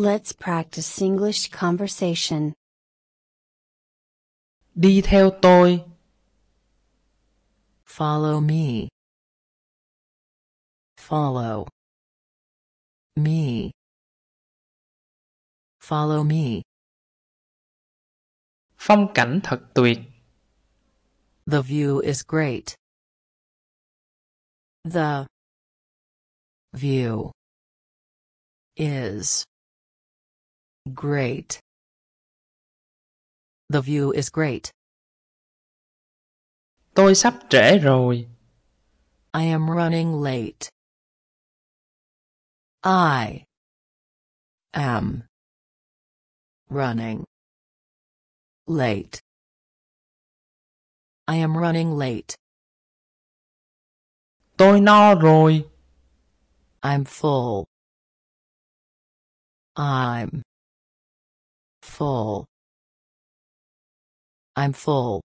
Let's practice English conversation. Đi theo tôi. Follow me. Follow me. Follow me. Phong cảnh thật tuyệt. The view is great. The view is Great. The view is great. Tôi sắp trễ rồi. I am running late. I am running late. I am running late. Tôi no rồi. I'm full. I'm full I'm full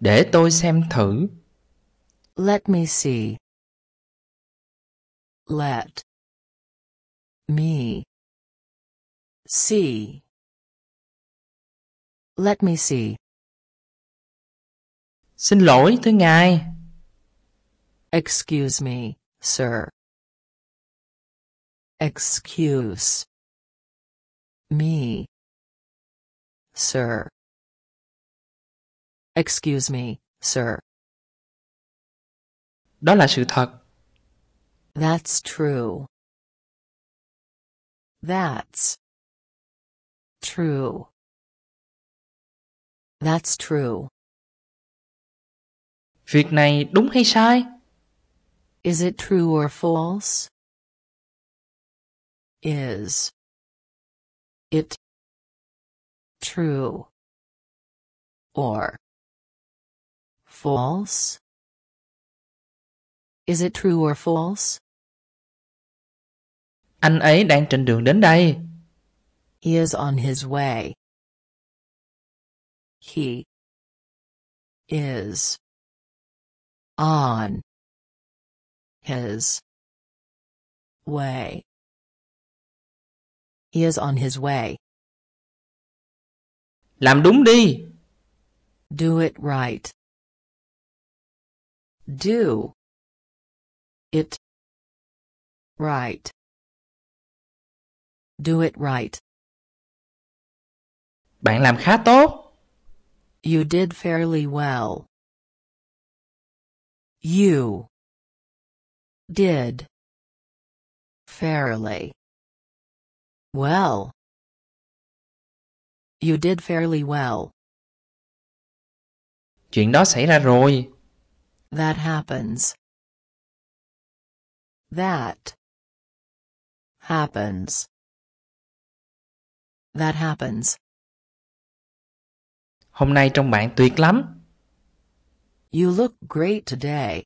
Để tôi xem thử Let me see Let me see Let me see Xin lỗi thưa ngài Excuse me, sir. Excuse me. Sir. Excuse me, sir. Đó là sự thật. That's true. That's true. That's true. Việc này đúng hay sai? Is it true or false? Is it true or false is it true or false anh ấy đang trên đường đến đây he is on his way he is on his way he is on his way. Làm đúng đi. Do it right. Do. It. Right. Do it right. Bạn làm khá tốt. You did fairly well. You. Did. Fairly. Well. You did fairly well. Chuyện đó xảy ra rồi. That happens. That happens. That happens. Hôm nay trông bạn tuyệt lắm. You look great today.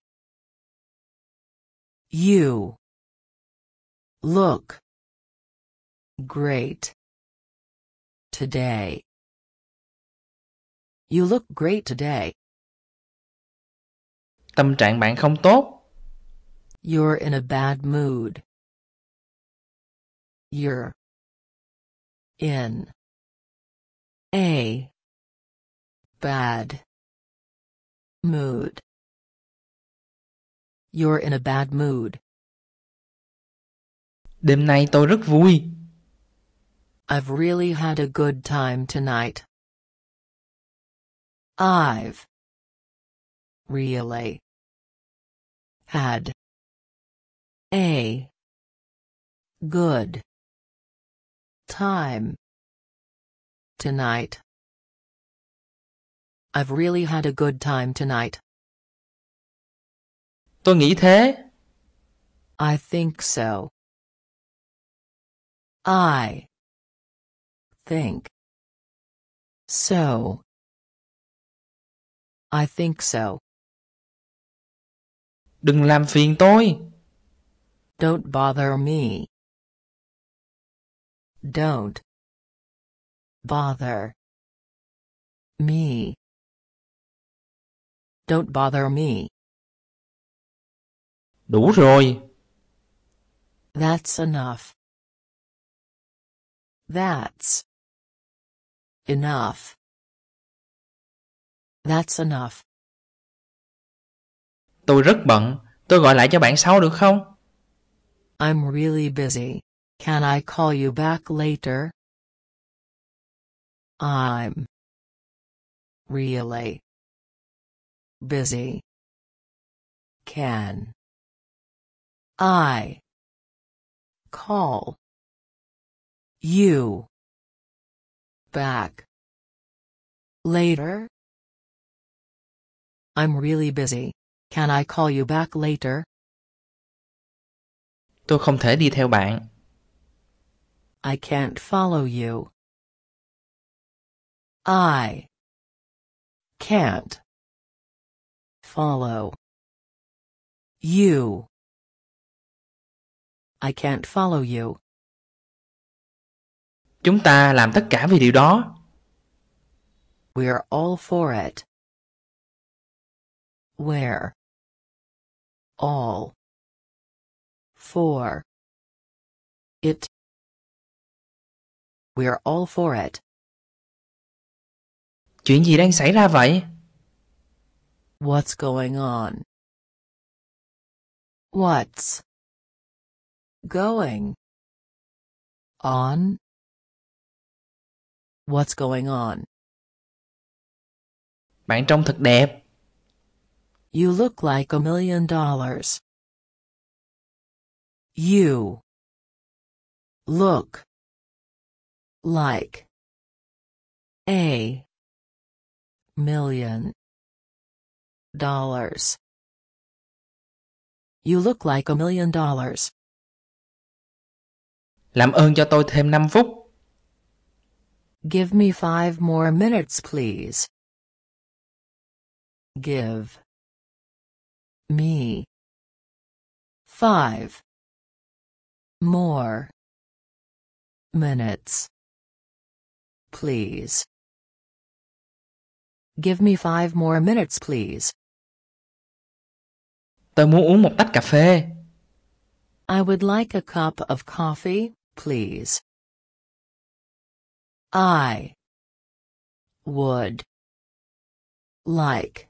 You look Great. Today. You look great today. Tâm trạng bạn không tốt. You're in a bad mood. You're in a bad mood. You're in a bad mood. Đêm nay tôi rất vui. I've really had a good time tonight. I've really had a good time tonight. I've really had a good time tonight. Tôi nghĩ thế. I think so. I Think. So. I think so. Đừng làm phiền tôi. Don't bother me. Don't bother me. Don't bother me. Đủ rồi. That's enough. That's Enough. That's enough. Tôi rất bận, tôi gọi lại cho bạn sau được không? I'm really busy. Can I call you back later? I'm really busy. Can I call you Back. Later? I'm really busy. Can I call you back later? Tôi không thể đi theo bạn. I can't follow you. I can't follow you. I can't follow you. Chúng ta làm tất cả vì điều đó. We're all for it. Where? All. For. It. We're all for it. Chuyện gì đang xảy ra vậy? What's going on? What's going on? What's going on? Bạn trông thật đẹp. You look like a million dollars. You look like a million dollars. You look like a million dollars. Làm ơn cho tôi thêm 5 phút. Give me five more minutes please. Give. Me. Five. More. Minutes. Please. Give me five more minutes please. Tôi muốn uống một tách cà phê. I would like a cup of coffee, please. I would like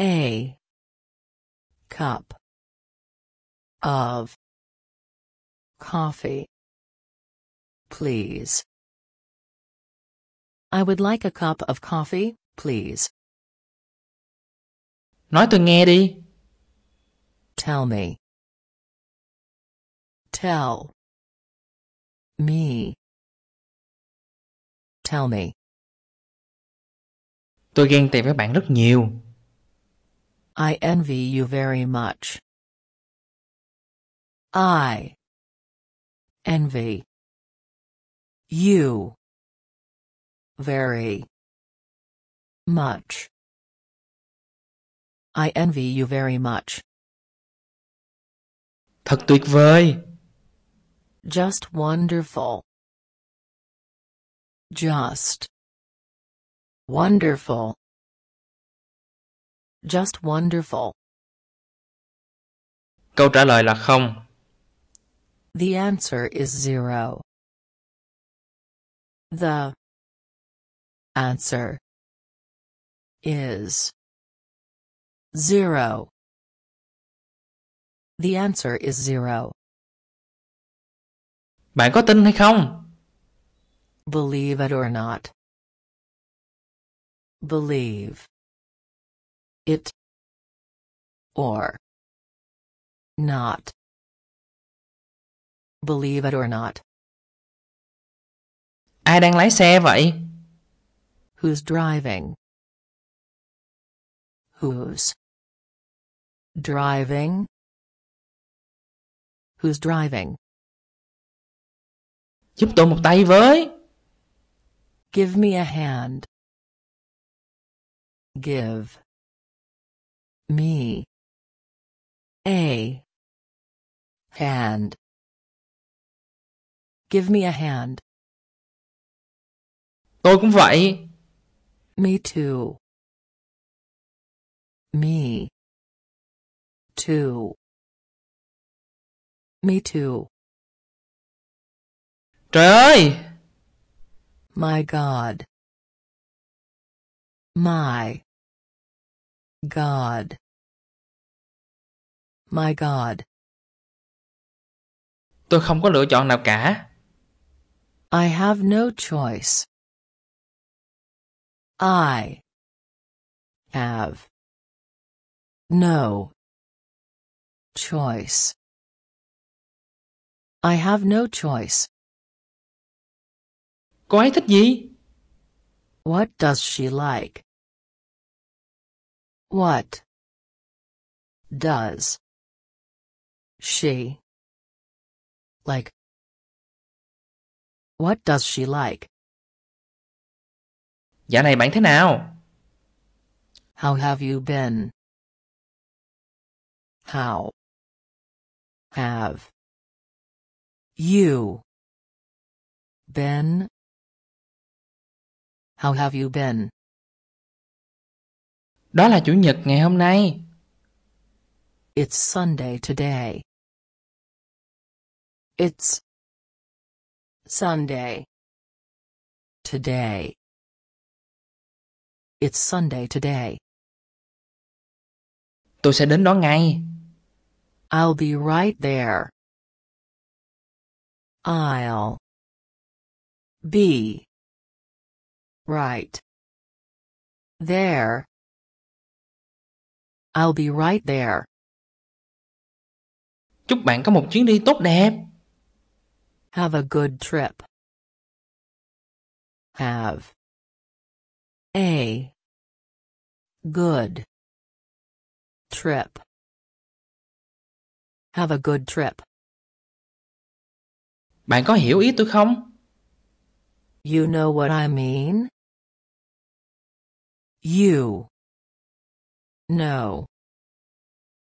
a cup of coffee, please. I would like a cup of coffee, please. Nói tôi nghe đi. Tell me. Tell me. tell me. Tôi ghen tị với bạn rất nhiều. I envy you very much. I envy you very much. I envy you very much. Thật tuyệt vời. Just wonderful. Just. Wonderful. Just wonderful. Câu trả lời là không. The answer is zero. The answer is zero. The answer is zero. Bạn có tin hay không? Believe it or not. Believe it or not. Believe it or not. Ai đang lái xe vậy? Who's driving? Who's driving? Who's driving? Giúp tôi một tay với. Give me a hand. Give. Me. A. Hand. Give me a hand. Tôi cũng vậy. Me too. Me. Too. Me too. Trời ơi! My God. My God. My God. Tôi không có lựa chọn nào cả. I have no choice. I have no choice. I have no choice. Cô ấy thích gì? What does she like? What does she like? What does she like? Dạ này bạn thế nào? How have you been? How have you been? How have you been? Đó là Chủ nhật ngày hôm nay. It's Sunday today. It's Sunday today. It's Sunday today. Tôi sẽ đến đó ngay. I'll be right there. I'll be Right. There. I'll be right there. Chúc bạn có một chuyến đi tốt đẹp. Have a good trip. Have. A. Good. Trip. Have a good trip. Bạn có hiểu ý tôi không? You know what I mean? You. Know.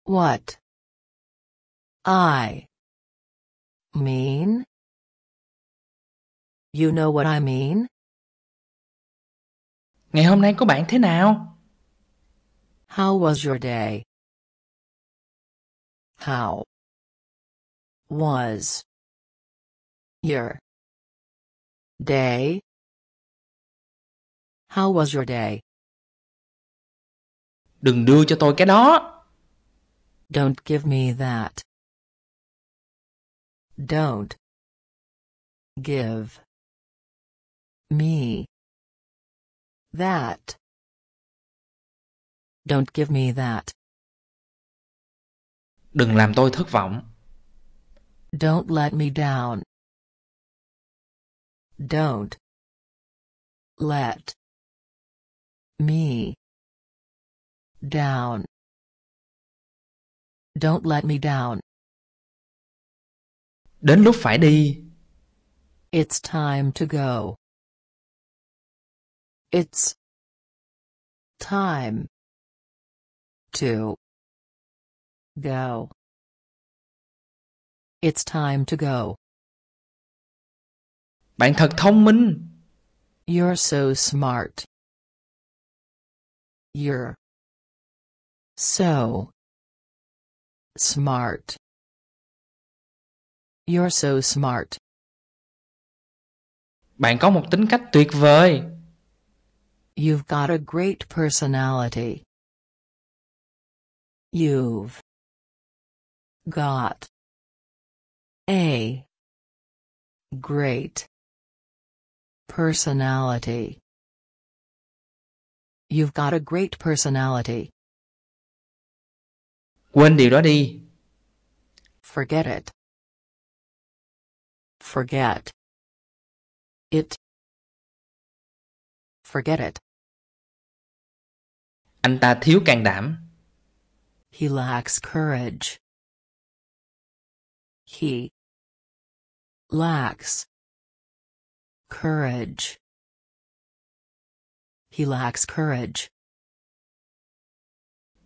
What. I. Mean? You know what I mean? Ngày hôm nay của bạn thế nào? How was your day? How was your day? How was your day? Đừng đưa cho tôi cái đó. Don't give me that. Don't give me that. Don't give me that. Đừng làm tôi thất vọng. Don't let me down. Don't let me Down. Don't let me down. Đến lúc phải đi. It's time to go. It's time to go. It's time to go. Bạn thật thông minh. You're so smart. You're so. Smart. You're so smart. Bạn có một tính cách tuyệt vời. You've got a great personality. You've got a great personality. You've got a great personality. Quên điều đó đi. Forget it. Forget. It. Forget it. Anh ta thiếu can đảm. He lacks courage. He lacks courage. He lacks courage.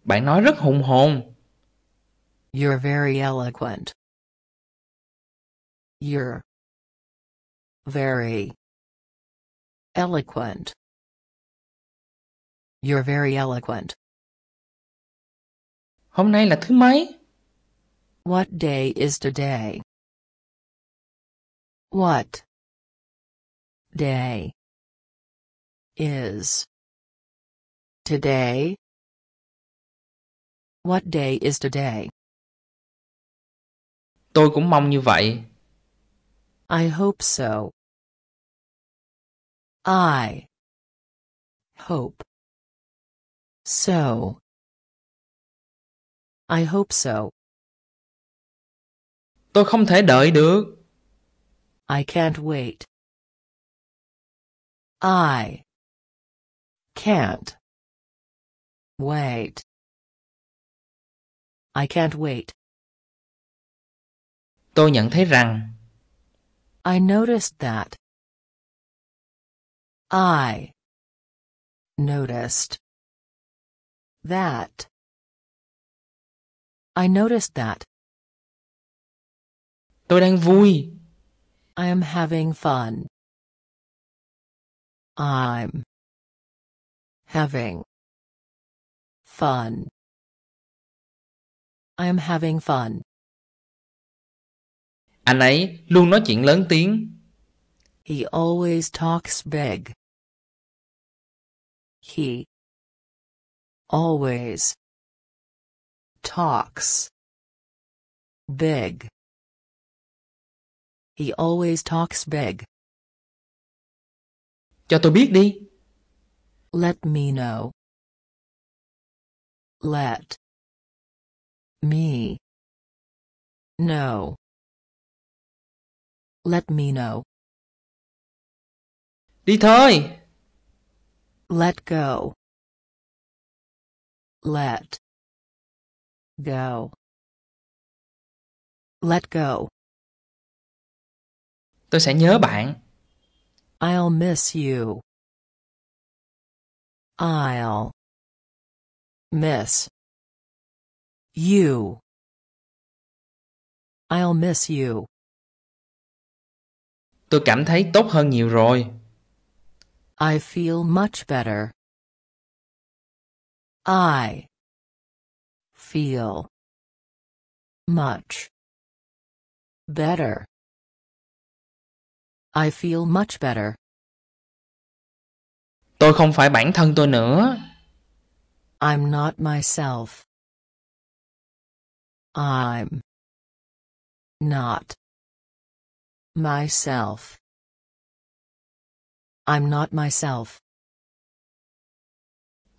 Bạn nói rất hùng hồn. You're very eloquent. You're very eloquent. You're very eloquent. Hôm nay là thứ mấy? What day is today? What day is today? What day is today? Tôi cũng mong như vậy. I hope so. I hope so. I hope so. Tôi không thể đợi được. I can't wait. I can't wait. I can't wait. Tôi nhận thấy rằng I noticed that. I noticed that. I noticed that. Tôi đang vui. I am having fun. I'm having fun. I am having fun. Anh ấy luôn nói chuyện lớn tiếng. He always talks big. He always talks big. He always talks big. Cho tôi biết đi. Let me know. Let me know. Let me know. Đi thôi. Let go. Let go. Let go. Tôi sẽ nhớ bạn. I'll miss you. I'll miss you. I'll miss you. Tôi cảm thấy tốt hơn nhiều rồi. I feel much better. I feel much better. I feel much better. Tôi không phải bản thân tôi nữa. I'm not myself. I'm not Myself. I'm not myself.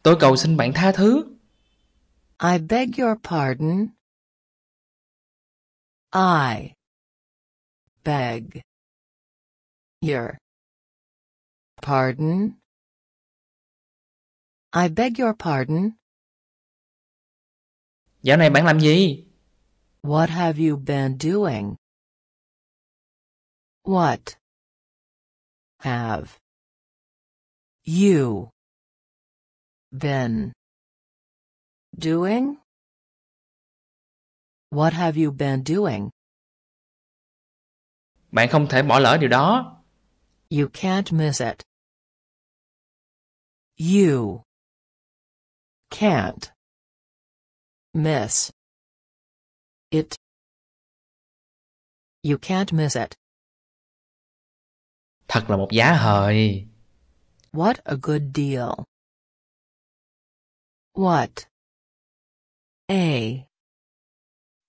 Tôi cầu xin bạn tha thứ. I beg your pardon. I beg your pardon. I beg your pardon. Dạo này bạn làm gì? What have you been doing? What? Have. You. Been. Doing? What have you been doing? Bạn không thể bỏ lỡ điều đó. You can't miss it. You can't miss it. You can't miss it. Thật là một giá hời. What a good deal. What a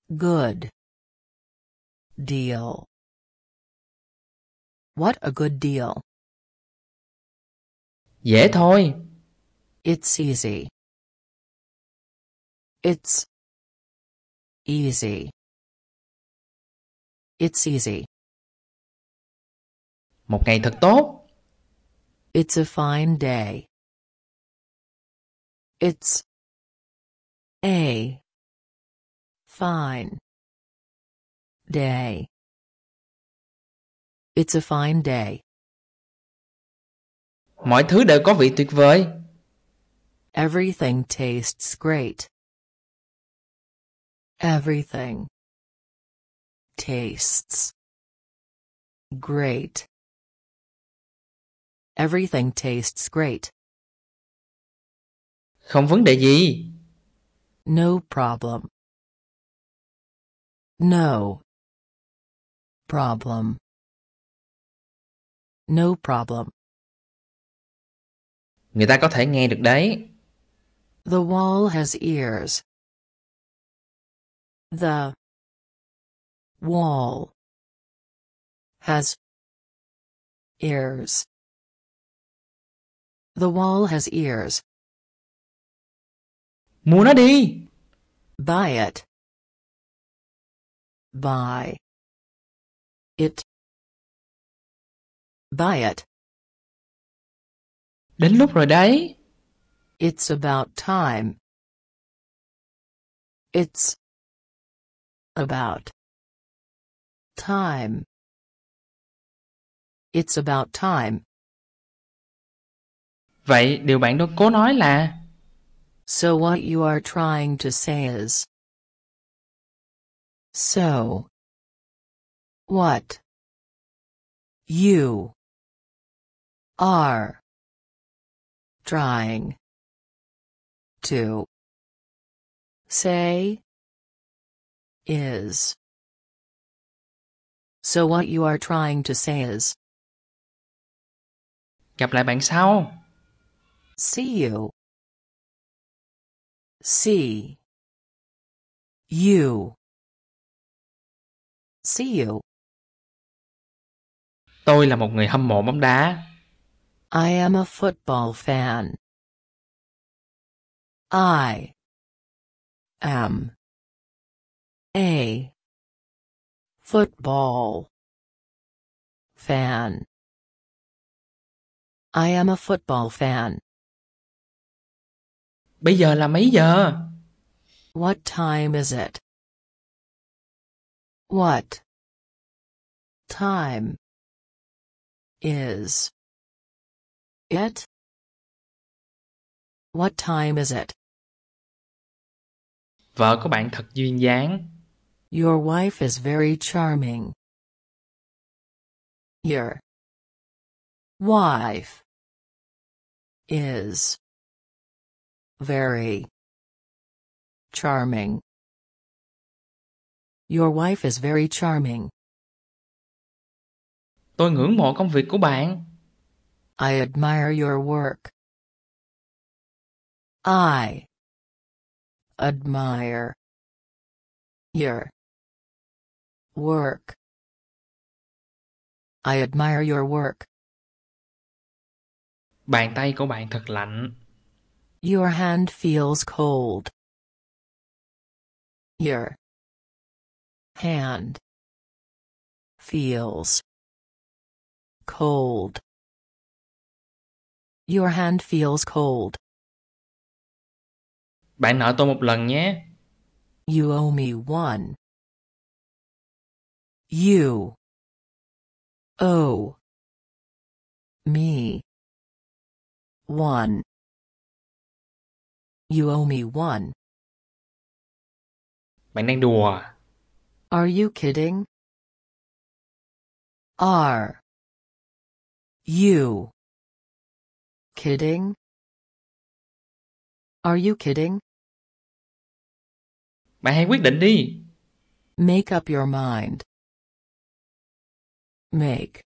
good deal. What a good deal. Dễ thôi. It's easy. It's easy. It's easy. Một ngày thật tốt. It's a fine day. It's a fine day. It's a fine day. Mọi thứ đều có vị tuyệt vời. Everything tastes great. Everything tastes great. Everything tastes great. Không vấn đề gì. No problem. No. Problem. No problem. Người ta có thể nghe được đấy. The wall has ears. The wall has ears. The wall has ears. Mua nó đi. Buy it. Buy. It. Buy it. Đến lúc rồi đấy. It's about time. It's about time. It's about time. Vậy điều bạn đó cố nói là So what you are trying to say is So What You Are Trying To Say Is So what you are trying to say is Gặp lại bạn sau. CEO C U CEO Tôi là một người hâm mộ bóng đá. I am a football fan. I am a football fan. I am a football fan. Bây giờ là mấy giờ? What time is it? What time is it? What time is it? Vợ của bạn thật duyên dáng. Your wife is very charming. Your wife is Very. Charming. Your wife is very charming. Tôi ngưỡng mộ công việc của bạn. I admire your work. I admire your work. I admire your work. Bàn tay của bạn thật lạnh. Your hand feels cold. Your hand feels cold. Your hand feels cold. Bạn nợ tôi một lần nhé. You owe me one. You owe me one. You owe me one. Mình đang đùa. Are you kidding? Are you kidding? Are you kidding? Bạn hãy quyết định đi. Make up your mind. Make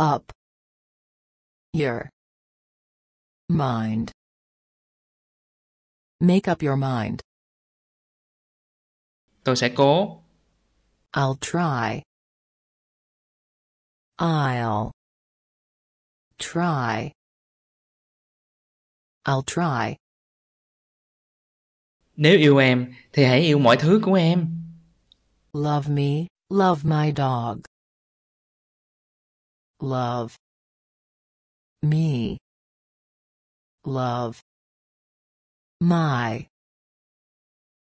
up your mind. Make up your mind. Tôi sẽ cố. I'll try. I'll try. I'll try. Nếu yêu em thì hãy yêu mọi thứ của em. Love me, love my dog. Love me. Love my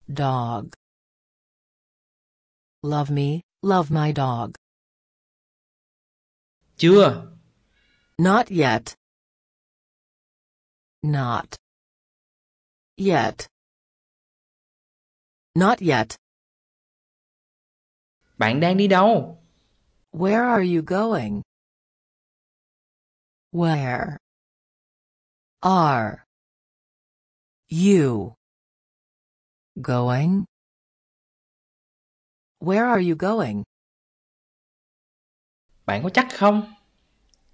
dog. Love me, love my dog. Chưa. Not yet. Not yet. Not yet. Bạn đang đi đâu? Where are you going? Where are you. Going? Where are you going? Bạn có chắc không?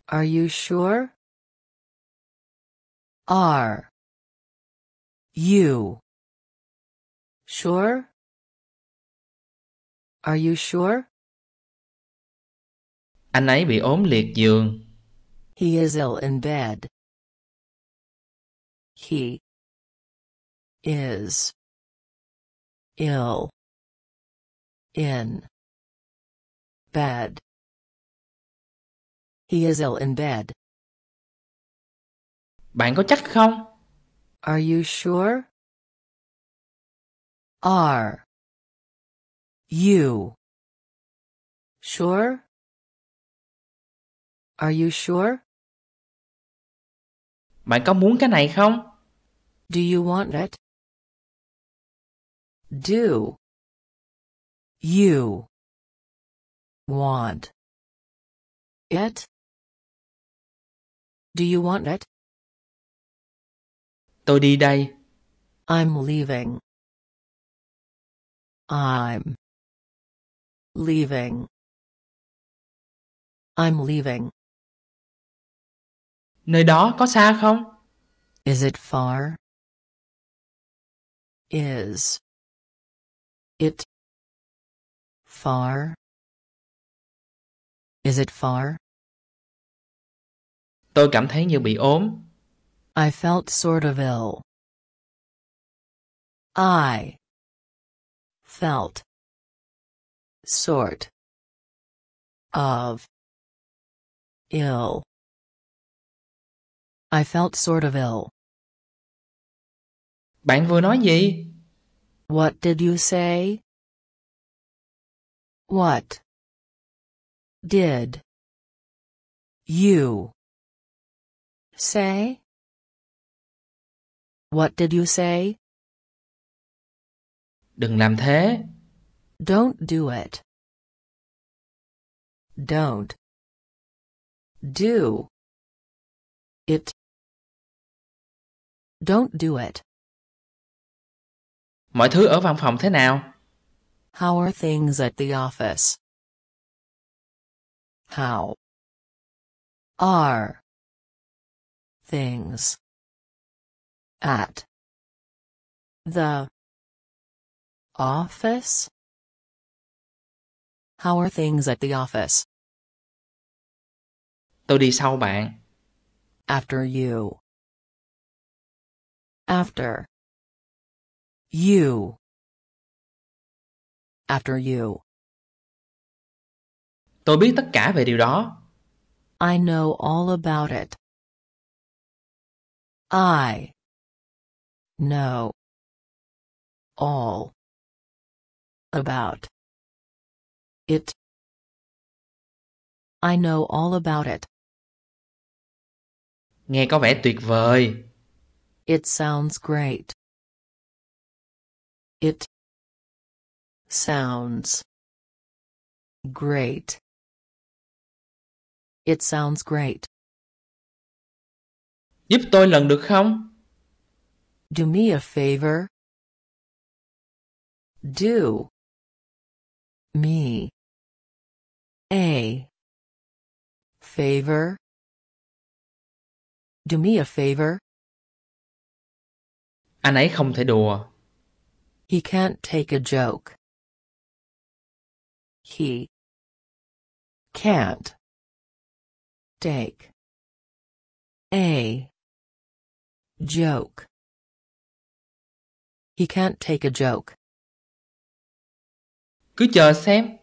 Are you sure? Are you sure? Are you sure? Anh ấy bị ốm liệt giường. He is ill in bed. He is ill in bed He is ill in bed. Bạn có chắc không? Are you sure? Are you sure? Are you sure? Bạn có muốn cái này không? Do you want it? Do. You. Want. It. Do you want it? Tôi đi đây. I'm leaving. I'm leaving. I'm leaving. Nơi đó có xa không? Is it far? Is it far Is it far? Tôi cảm thấy như bị ốm. I felt sort of ill. I felt sort of ill. I felt sort of ill. Bạn vừa nói gì? What did you say? What did you say? What did you say? Đừng làm thế. Don't do it. Don't do it. Don't do it. Mọi thứ ở văn phòng thế nào? How are things at the office? How are things at the office? How are things at the office? Tôi đi sau bạn. After you. After you after you Tôi biết tất cả về điều đó. I know all about it. I know all about it. I know all about it. Nghe có vẻ tuyệt vời. It sounds great. It sounds great. It sounds great. Giúp tôi lần được không? Do me a favor. Do me a favor. Do me a favor. Anh ấy không thể đùa. He can't take a joke. He can't take a joke. He can't take a joke. Cứ chờ xem.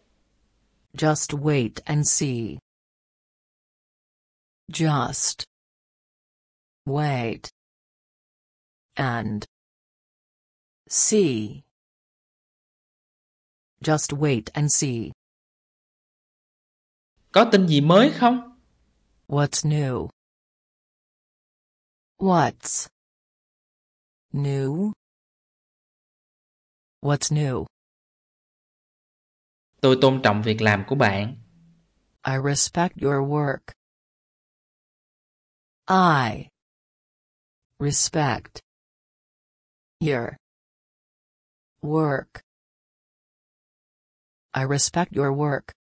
Just wait and see. Just wait and See. Just wait and see. Có tin gì mới không? What's new? What's new? What's new? Tôi tôn trọng việc làm của bạn. I respect your work. I respect your Work. I respect your work.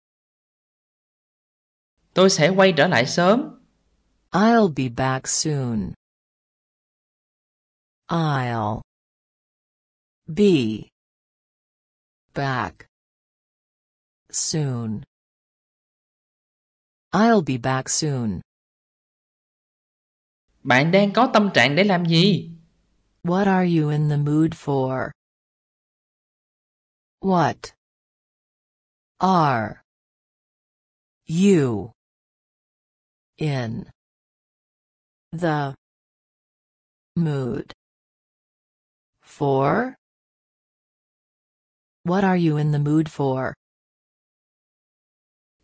Tôi sẽ quay trở lại sớm. I'll be back soon. I'll be back soon. I'll be back soon. Bạn đang có tâm trạng để làm gì? What are you in the mood for? What are you in the mood for? What are you in the mood for?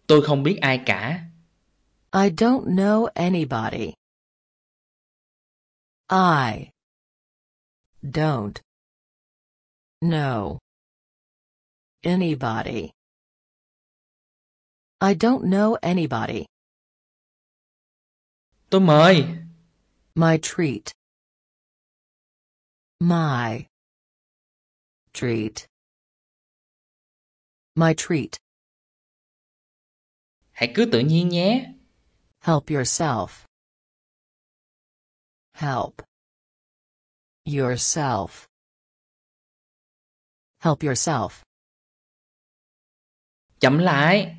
Tôi không biết ai cả. I don't know anybody. I don't know anybody. I don't know anybody. Tomai. My treat. My treat. My treat. Hãy cứ tự nhiên nhé. Help yourself. Help yourself. Help yourself. Chậm lại.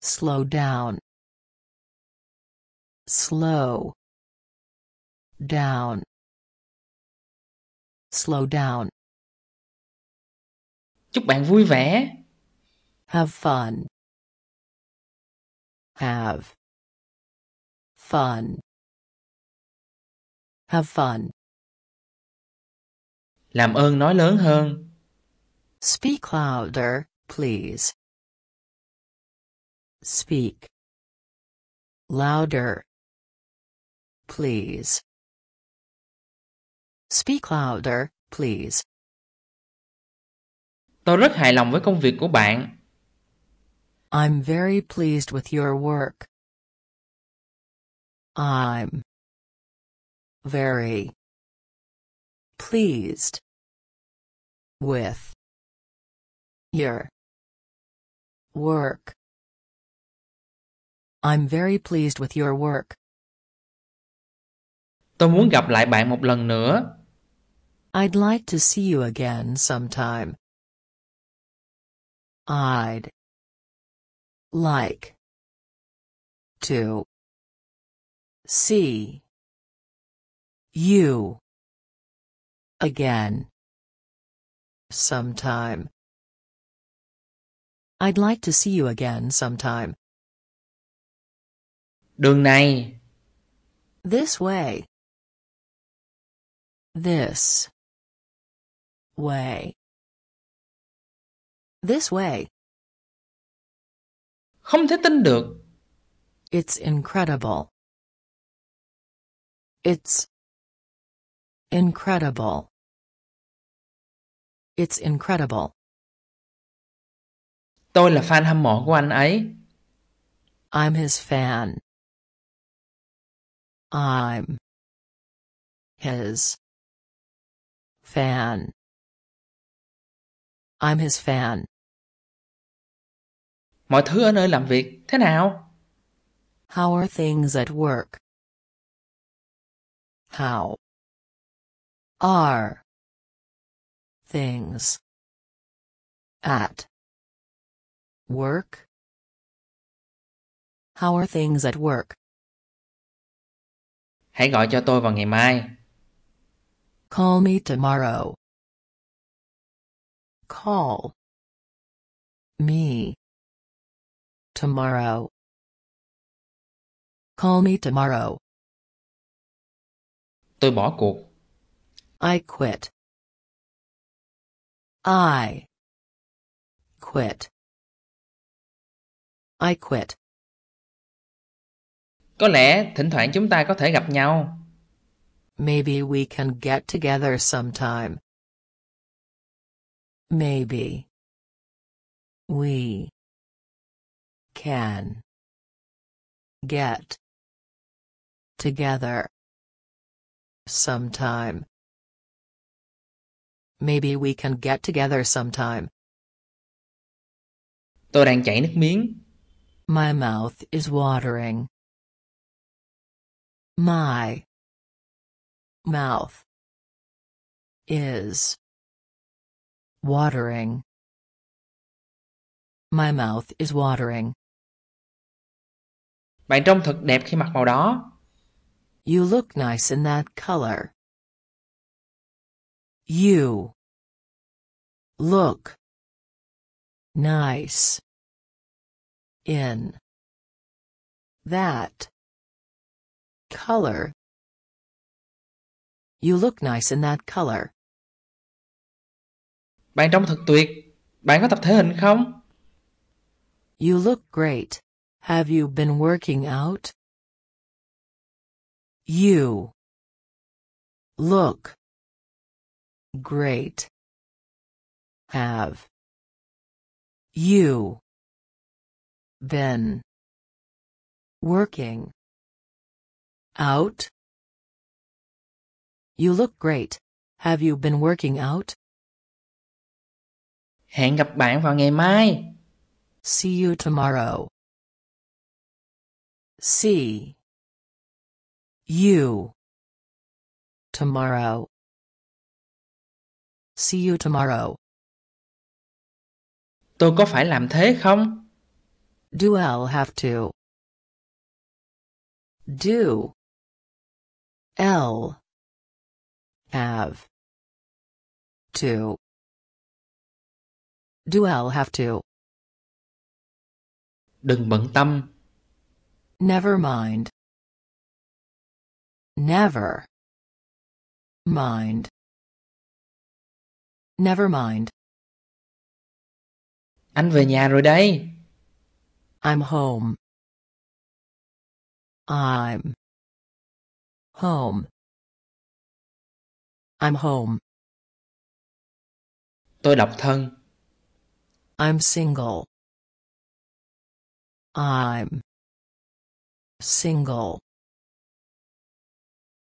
Slow down. Slow. Down. Slow down. Chúc bạn vui vẻ. Have fun. Have. Fun. Have fun. Làm ơn nói lớn hơn. Speak louder, please. Speak. Louder. Please. Speak louder, please. Tôi rất hài lòng với công việc của bạn. I'm very pleased with your work. I'm very pleased with your work. I'm very pleased with your work. Tôi muốn gặp lại bạn một lần nữa. I'd like to see you again sometime. I'd like to see you again sometime. I'd like to see you again sometime. Đường này. This way. This way. This way. Không thể tin được. It's incredible. It's incredible. It's incredible. Tôi là fan hâm mộ của anh ấy. I'm his fan. I'm his fan. I'm his fan. Mọi thứ ở nơi làm việc thế nào? How are things at work? How are things at work? How are things at work? Hãy gọi cho tôi vào ngày mai. Call me tomorrow. Call me tomorrow. Call me tomorrow. Tôi bỏ cuộc. I quit. I quit. I quit. Có lẽ thỉnh thoảng chúng ta có thể gặp nhau. Maybe we can get together sometime. Maybe we can get together sometime. Maybe we can get together sometime. Tôi đang chảy nước miếng. My mouth is watering. My mouth is watering. My mouth is watering. Bạn trông thật đẹp khi mặc màu đó. You look nice in that color. You look nice in that Color. You look nice in that color. Bạn trông thật tuyệt. Bạn có tập thể hình không? You look great. Have you been working out? You look great. Have you been working out? You look great. Have you been working out? Hẹn gặp bạn vào ngày mai. See you tomorrow. See you tomorrow. See you tomorrow. Tôi có phải làm thế không? Do i have to. Do L have to Do L have to Đừng bận tâm Never mind Never mind Never mind Anh về nhà rồi đấy I'm home I'm Home. I'm home. Tôi độc thân. I'm single. I'm single.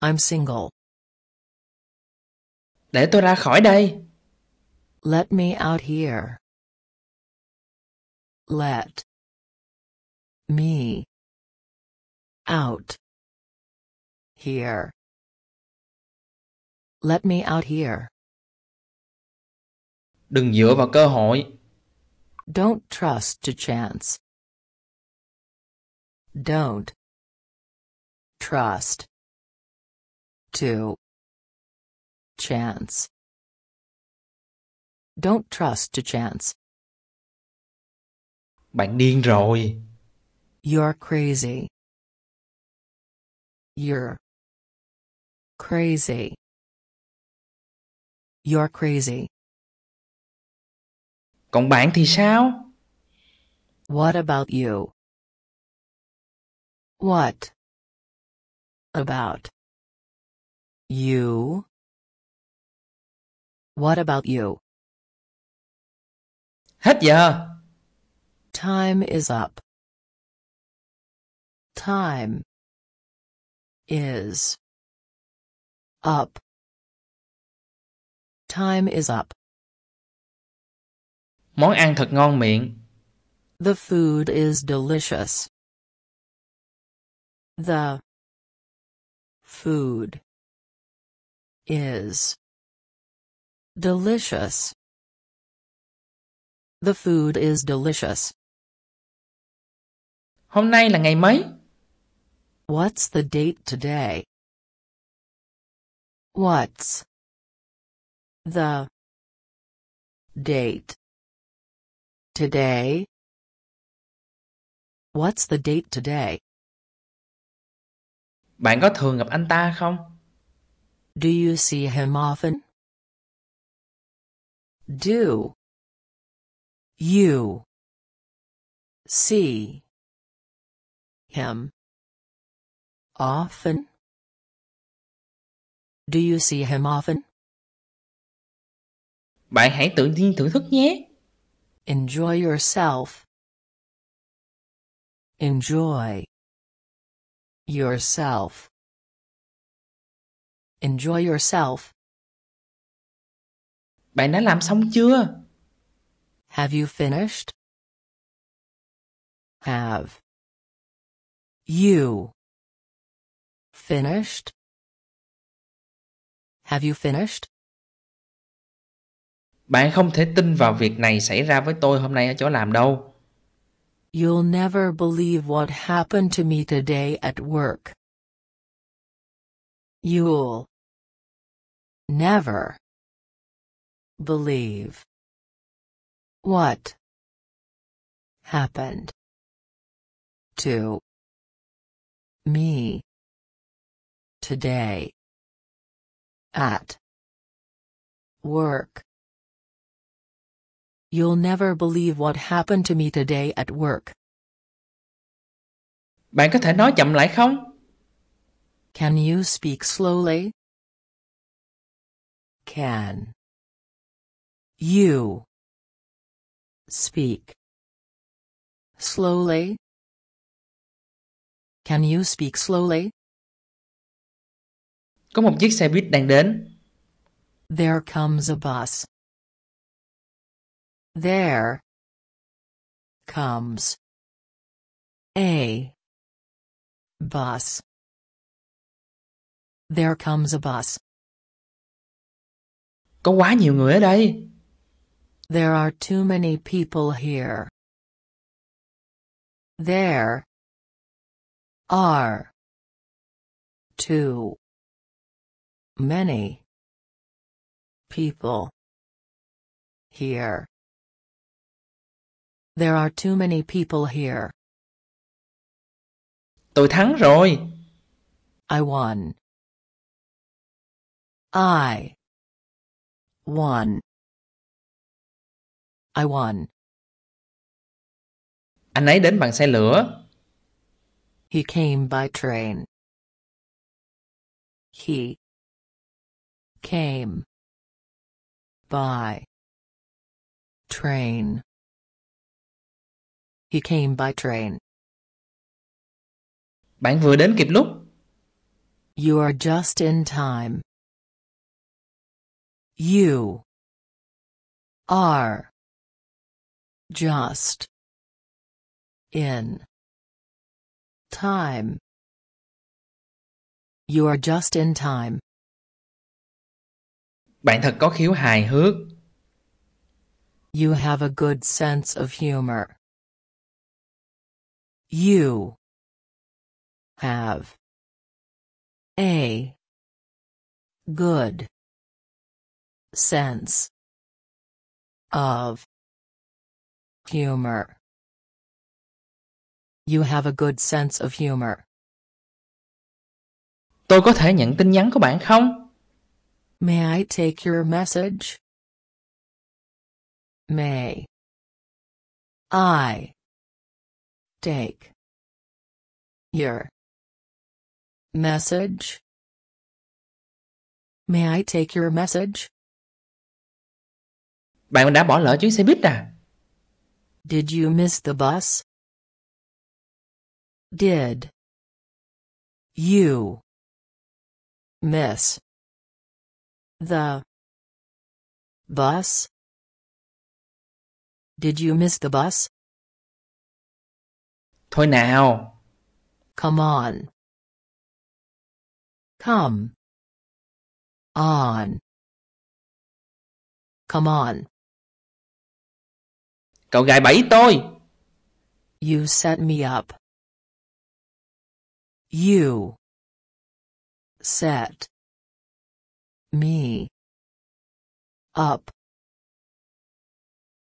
I'm single. Để tôi ra khỏi đây. Let me out here. Let me out here. Let me out here. Đừng dựa vào cơ hội. Don't trust to chance. Don't trust to chance. Don't trust to chance. Bạn điên rồi. You're crazy. You're Crazy. You're crazy. Còn bạn thì sao? What about you? What about you? What about you? Hết giờ. Time is up. Time is up. Time is up. Món ăn thật ngon miệng. The food is delicious. The food is delicious. The food is delicious. Hôm nay là ngày mấy? What's the date today? What's the date today? What's the date today? Bạn có thường gặp anh ta không? Do you see him often? Do you see him often? Do you see him often? Bạn hãy tự nhiên thưởng thức nhé. Enjoy yourself. Enjoy yourself. Enjoy yourself. Bạn đã làm xong chưa? Have you finished? Have you finished? Have you finished? Bạn không thể tin vào việc này xảy ra với tôi hôm nay ở chỗ làm đâu. You'll never believe what happened to me today at work. You'll never believe what happened to me today at. Work. You'll never believe what happened to me today at work. Bạn có thể nói chậm lại không? Can you speak slowly? Can you speak slowly? Can you speak slowly? Có một chiếc xe buýt đang đến. There comes a bus. There comes a bus. There comes a bus. Có quá nhiều người ở đây. There are too many people here. There are too Many. People. Here. There are too many people here. Tôi thắng rồi. I won. I won. I won. Anh ấy đến bằng xe lửa. He came by train. He Came. By. Train. He came by train. Bạn vừa đến kịp lúc. You are just in time. You are just in time. You are just in time. Bạn thật có khiếu hài hước. You have a good sense of humor. You have a good sense of humor. You have a good sense of humor. Tôi có thể nhận tin nhắn của bạn không? May I take your message? May I take your message? May I take your message? Bạn đã bỏ lỡ chuyến xe buýt à? Did you miss the bus? Did you miss the bus. Did you miss the bus? Thôi nào. Come on. Come. On. Come on. Cậu gài bẫy tôi. You set me up. You set me. Up.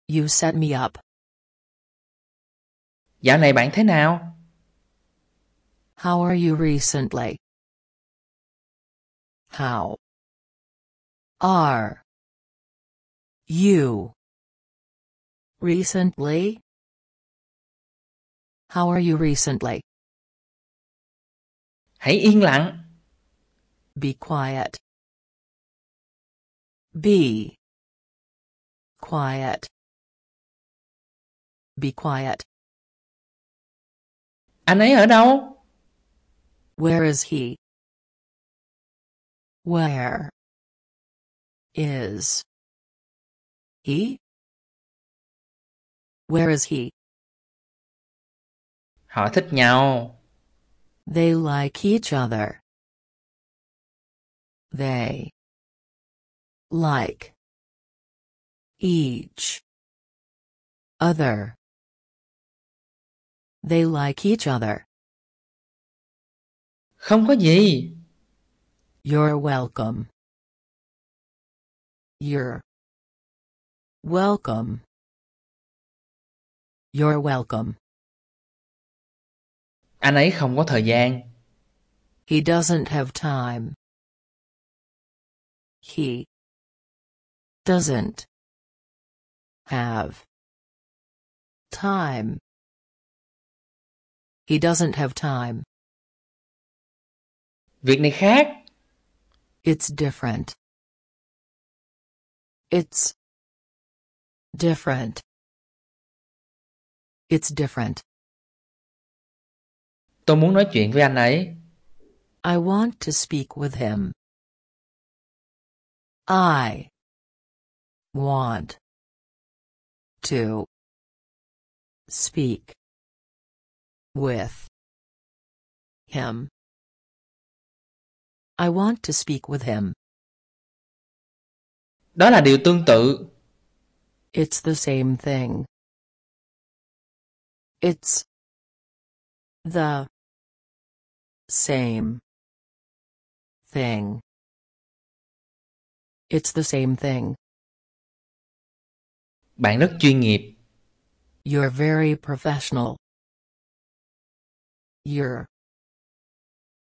You set me up. Dạo này bạn thế nào? How are you recently? How are you recently? How are you recently? Hãy yên lặng. Be quiet. Be quiet. Be quiet. Anh ấy ở đâu? Where is he? Where is he? Where is he? Họ thích nhau. They like each other. They like each other they like each other không có gì you're welcome you're welcome you're welcome anh ấy không có thời gian he doesn't have time he doesn't have time he doesn't have time việc này khác it's different it's different it's different tôi muốn nói chuyện với anh ấy I want to speak with him. I Want. To. Speak. With. Him. I want to speak with him. Đó là điều tương tự. It's the same thing. It's the same thing. It's the same thing. Bạn rất chuyên nghiệp. You're very professional. You're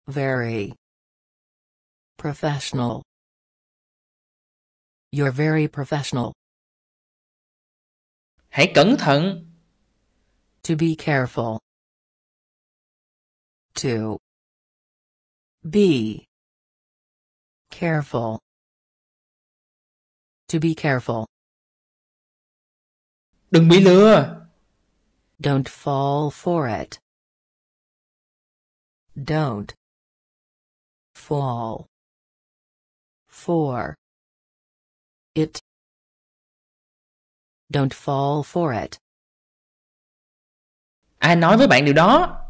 very professional. You're very professional. Hãy cẩn thận. To be careful. To be careful. To be careful. Đừng bị lừa. Don't fall for it. Don't fall for it. Don't fall for it. Ai nói với bạn điều đó?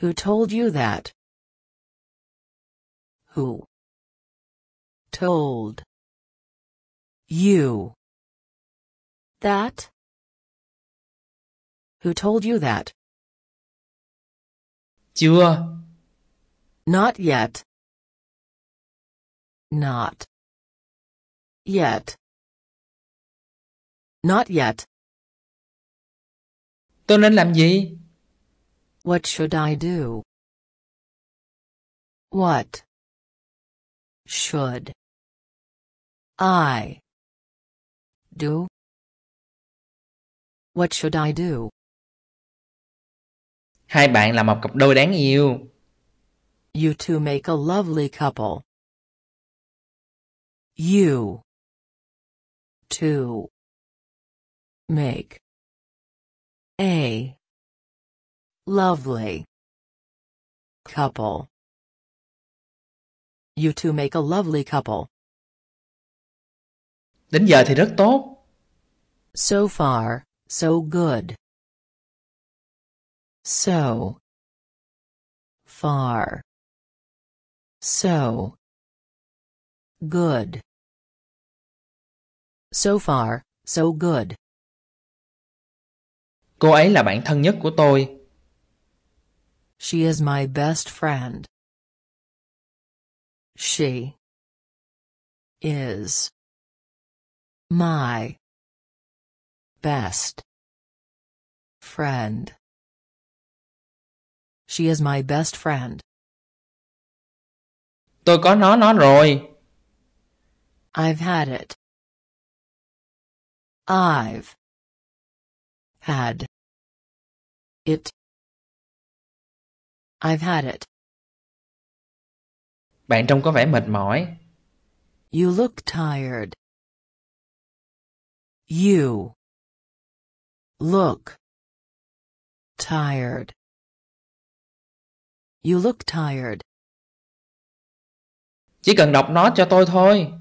Who told you that? Who told you that? Who told you that? Chưa. Not yet. Not. Yet. Not yet. Tôi nên làm gì? What should I do? What should I do? What should I do? Hai bạn là một cặp đôi đáng yêu. You two make a lovely couple. You two make a lovely couple. You two make a lovely couple. Đến giờ thì rất tốt. So far, so good. So far. So good. So far, so good. Cô ấy là bạn thân nhất của tôi. She is my best friend. She is my best friend. She is my best friend. Tôi có nó nó rồi. I've had it. I've had it. I've had it. Bạn trông có vẻ mệt mỏi. You look tired. You look tired. You look tired. Chỉ cần đọc nó cho tôi thôi.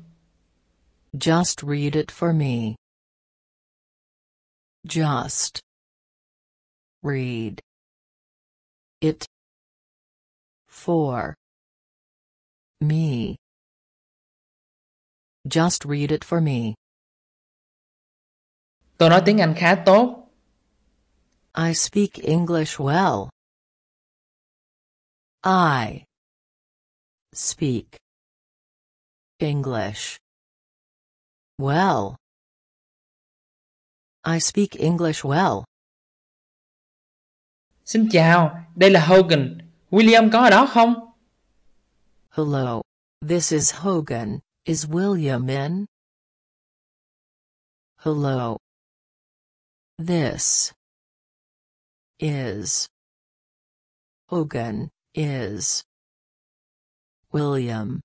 Just read it for me. Just read it for me. Just read it for me. Tôi nói tiếng Anh khá tốt. I speak English well. I speak English well. I speak English well. Xin chào, đây là Hogan. William có ở đó không? Hello, this is Hogan. Is William in? Hello. This is Hogan. Is. William.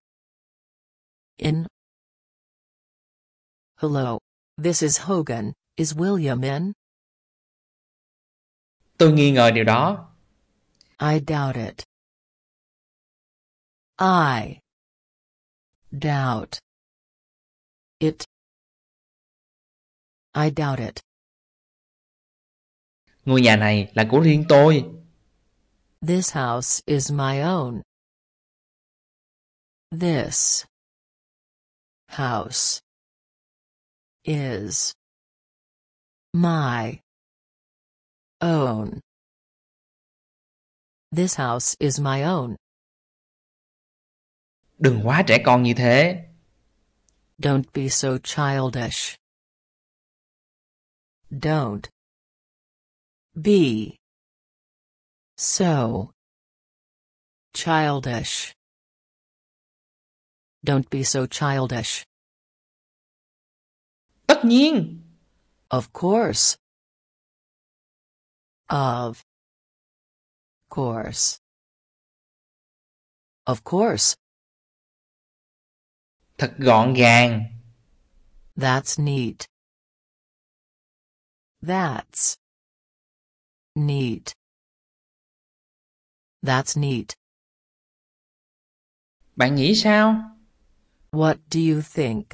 In. Hello, this is Hogan, is William in? Tôi nghi ngờ điều đó. I doubt it. I doubt it. I doubt it. Ngôi nhà này là của riêng tôi. This house is my own. This house is my own. This house is my own. Đừng quá trẻ con như thế. Don't be so childish. Don't be so childish. Don't be so childish. Tất nhiên. Of course. Of course. Of course. Thật gọn gàng. That's neat. That's neat. That's neat. Bạn nghĩ sao? What do you think?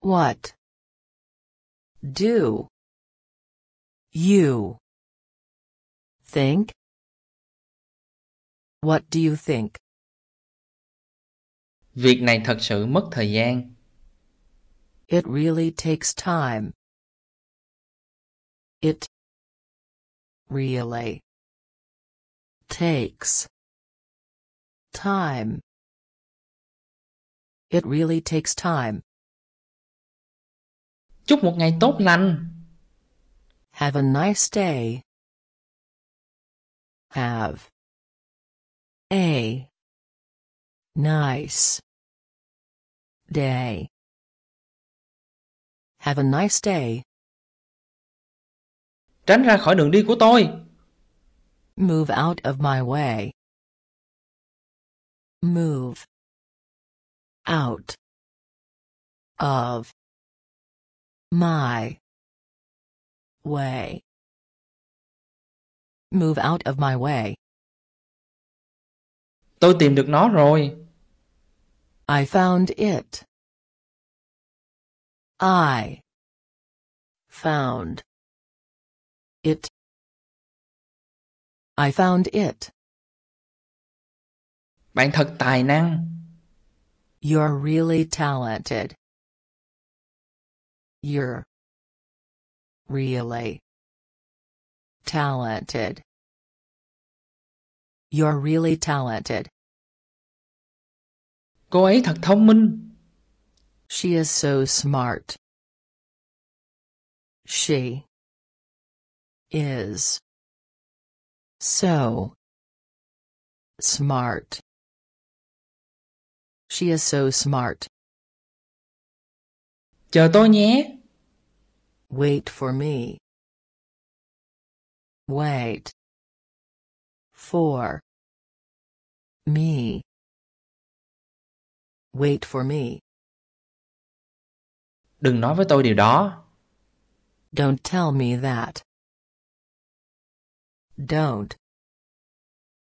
What do you think? What do you think? Việc này thật sự mất thời gian. It really takes time. It really takes time It really takes time. Chúc một ngày tốt lành. Have a nice day. Have a nice day. Have a nice day. Tránh ra khỏi đường đi của tôi. Move out of my way. Move. Out. Of. My. Way. Move out of my way. Tôi tìm được nó rồi. I found it. I found it. I found it. Bạn thật tài năng. You're really talented. You're really talented. You're really talented. Cô ấy thật thông minh. She is so smart. She is so smart. She is so smart. Chờ tôi nhé. Wait for me. Wait. For. Me. Wait for me. Đừng nói với tôi điều đó. Don't tell me that. Don't.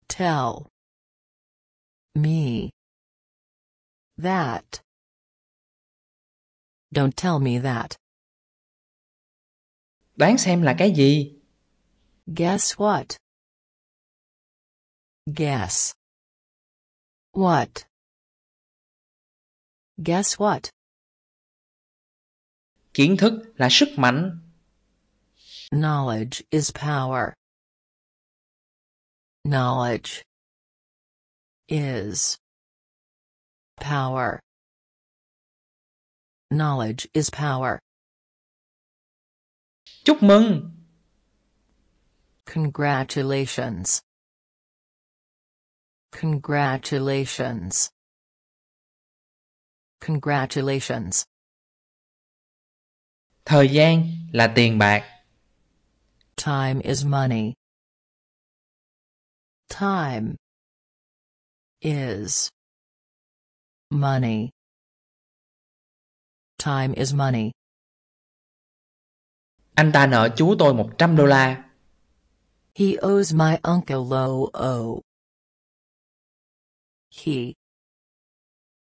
Tell. Me. That. Don't tell me that. Đoán xem là cái gì? Guess what? Guess. What? Guess what? Kiến thức là sức mạnh. Knowledge is power. Knowledge is power. Knowledge is power. Chúc mừng. Congratulations. Congratulations. Congratulations. Thời gian là tiền bạc. Time is money. Time. Is. Money. Time is money. Anh ta nợ chú tôi 100 đô la. He owes my uncle low o. He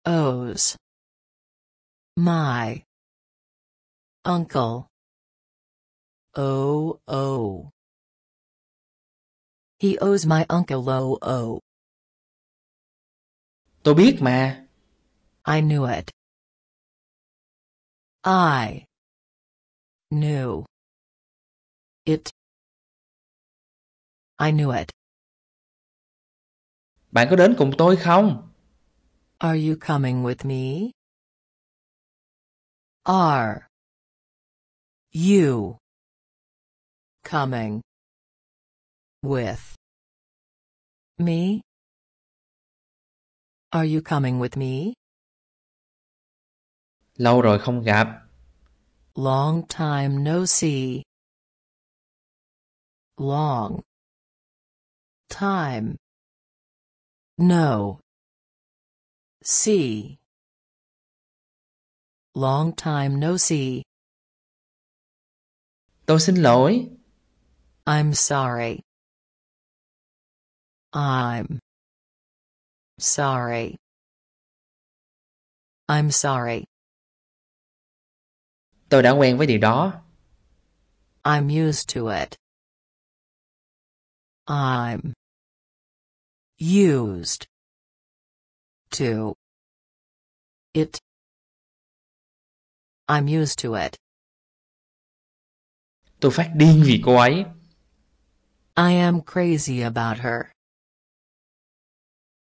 owes my uncle o o he owes my uncle O O. Tôi biết mà. I knew it. I knew it. I knew it. Bạn có đến cùng tôi không? Are you coming with me? Are you coming with. Me? Are you coming with me? Lâu rồi không gặp. Long time no see. Long. Time. No. See. Long time no see. Tôi xin lỗi. I'm sorry. I'm sorry. I'm sorry. Tôi đã quen với điều đó. I'm used to it. I'm used to it. I'm used to it. Tôi phát điên vì cô ấy. I am crazy about her.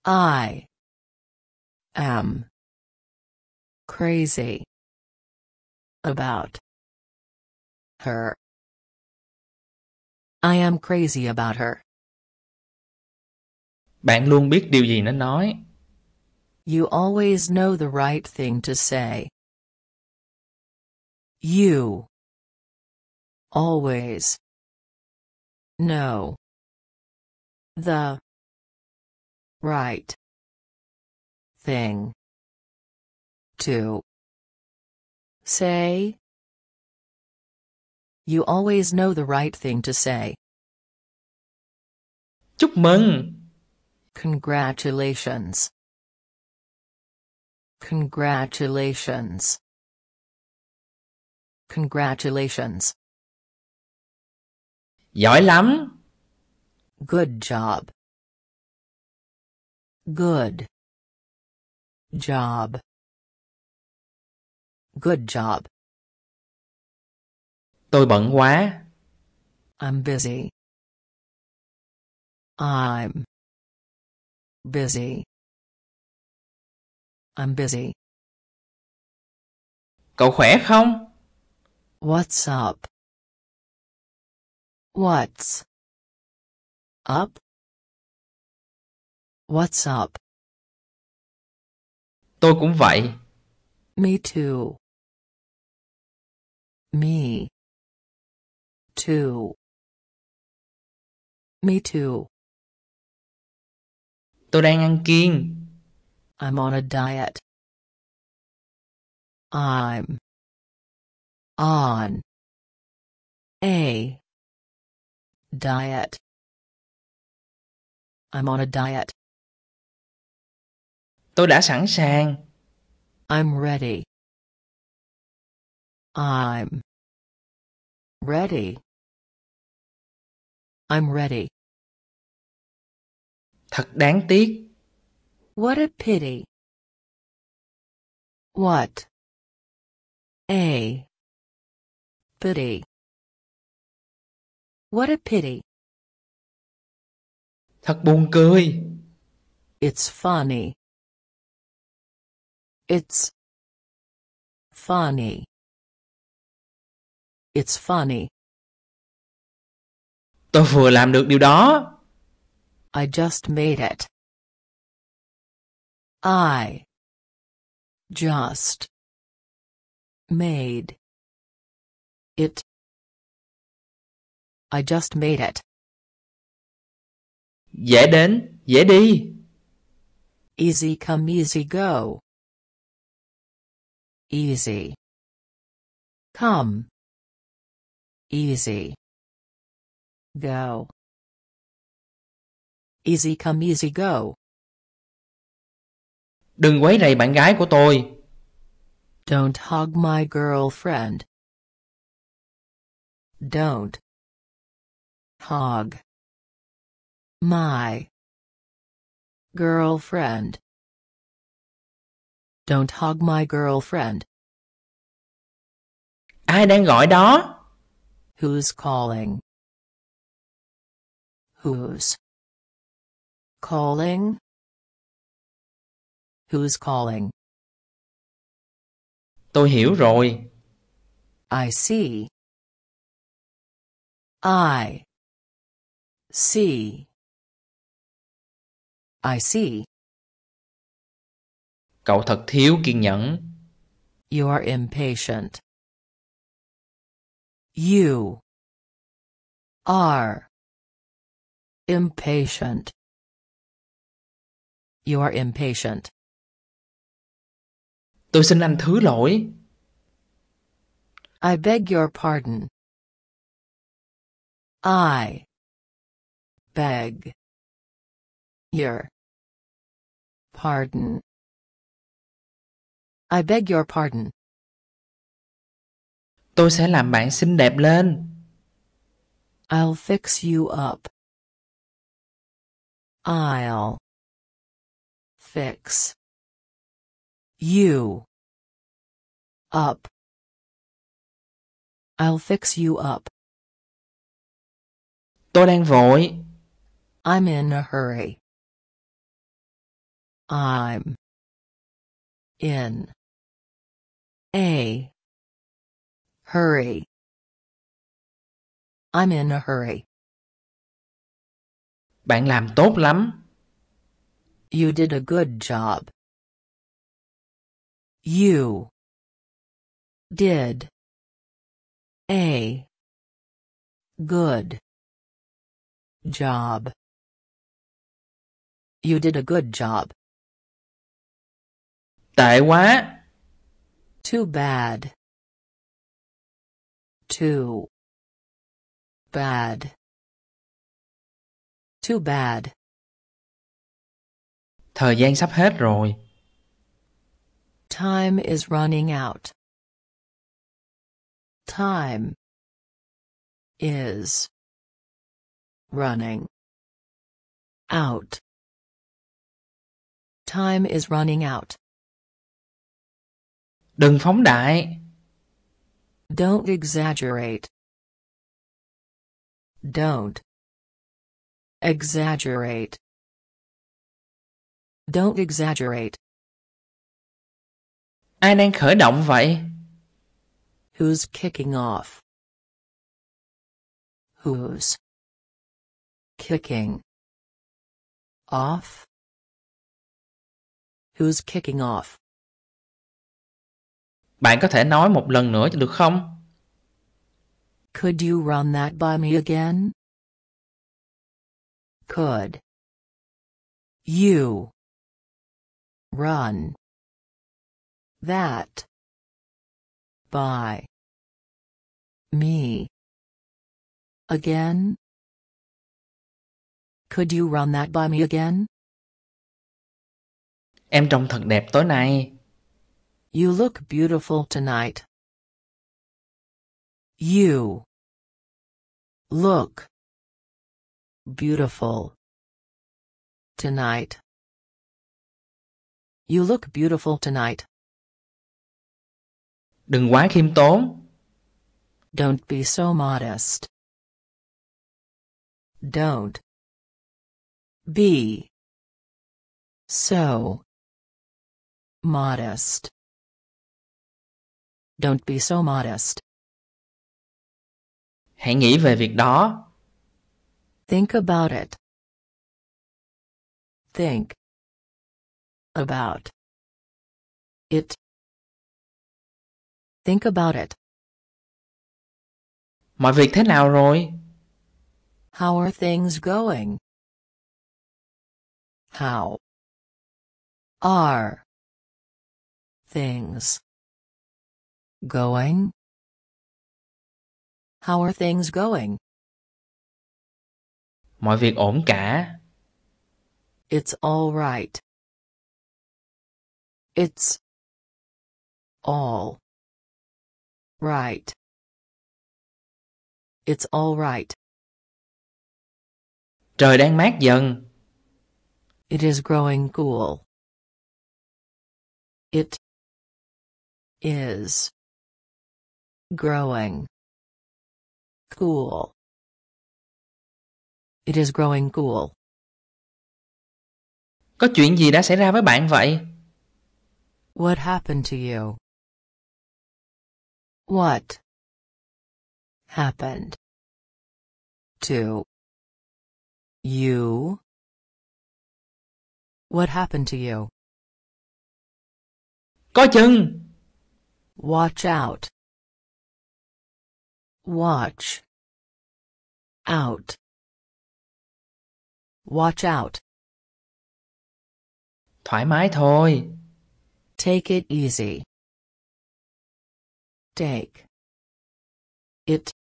I am crazy about her. I am crazy about her. Bạn luôn biết điều gì nên nói. You always know the right thing to say. You always know the Right. Thing. To. Say. You always know the right thing to say. Chúc mừng. Congratulations. Congratulations. Congratulations. Giỏi lắm. Good job. Good. Job. Good job. Tôi bận quá. I'm busy. I'm busy. I'm busy. Cậu khỏe không? What's up? What's up? What's up? Tôi cũng vậy. Me too. Me. Too. Me too. Tôi đang ăn kiêng. I'm on a diet. I'm on a diet. I'm on a diet. Tôi đã sẵn sàng. I'm ready. I'm ready. I'm ready. Thật đáng tiếc. What a pity. What a pity. What a pity. Thật buồn cười. It's funny. It's funny. It's funny. Tôi vừa làm được điều đó. I just made it. I just made it. I just made it. Dễ đến, dễ đi. Easy come easy go. Easy. Come. Easy. Go. Easy come easy go. Đừng quấy rầy bạn gái của tôi. Don't hug my girlfriend. Don't. Hog. My. Girlfriend. Don't hug my girlfriend. Ai đang gọi đó? Who's calling? Who's calling? Who's calling? Tôi hiểu rồi. I see. I see. I see. Cậu thật thiếu kiên nhẫn. You are impatient. You are impatient. You are impatient. Tôi xin anh thứ lỗi. I beg your pardon. I beg your pardon. I beg your pardon. Tôi sẽ làm bạn xinh đẹp lên. I'll fix you up. I'll fix you up. I'll fix you up. Tôi đang vội. I'm in a hurry. I'm in a. Hurry. I'm in a hurry. Bạn làm tốt lắm. You did a good job. You did a good job. You did a good job. quá. Too bad. Too bad. Too bad. Thời gian sắp hết rồi. Time is running out. Time is running out. Time is running out. Đừng phóng đại. Don't exaggerate. Don't exaggerate. Don't exaggerate. Ai đang khởi động vậy? Who's kicking off? Who's kicking off? Who's kicking off? Bạn có thể nói một lần nữa được không? Could you run that by me again? Could you run that by me again? Could you run that by me again? Em trông thật đẹp tối nay. You look beautiful tonight. You look beautiful tonight. You look beautiful tonight. Đừng quá khiêm tốn. Don't be so modest. Don't be so modest. Don't be so modest. Hãy nghĩ về việc đó. Think about it. Think about it. Think about it. Mọi việc thế nào rồi? How are things going? How are things Going? How are things going? Mọi việc ổn cả. It's all right. It's all right. It's all right. Trời đang mát dần. It is growing cool. It is Growing. Cool. It is growing cool. Có chuyện gì đã xảy ra với bạn vậy? What happened to you? What happened to you? What happened to you? Có chừng. Watch out. Watch. Out. Watch out. Thoải mái thôi. Take it easy. Take. It.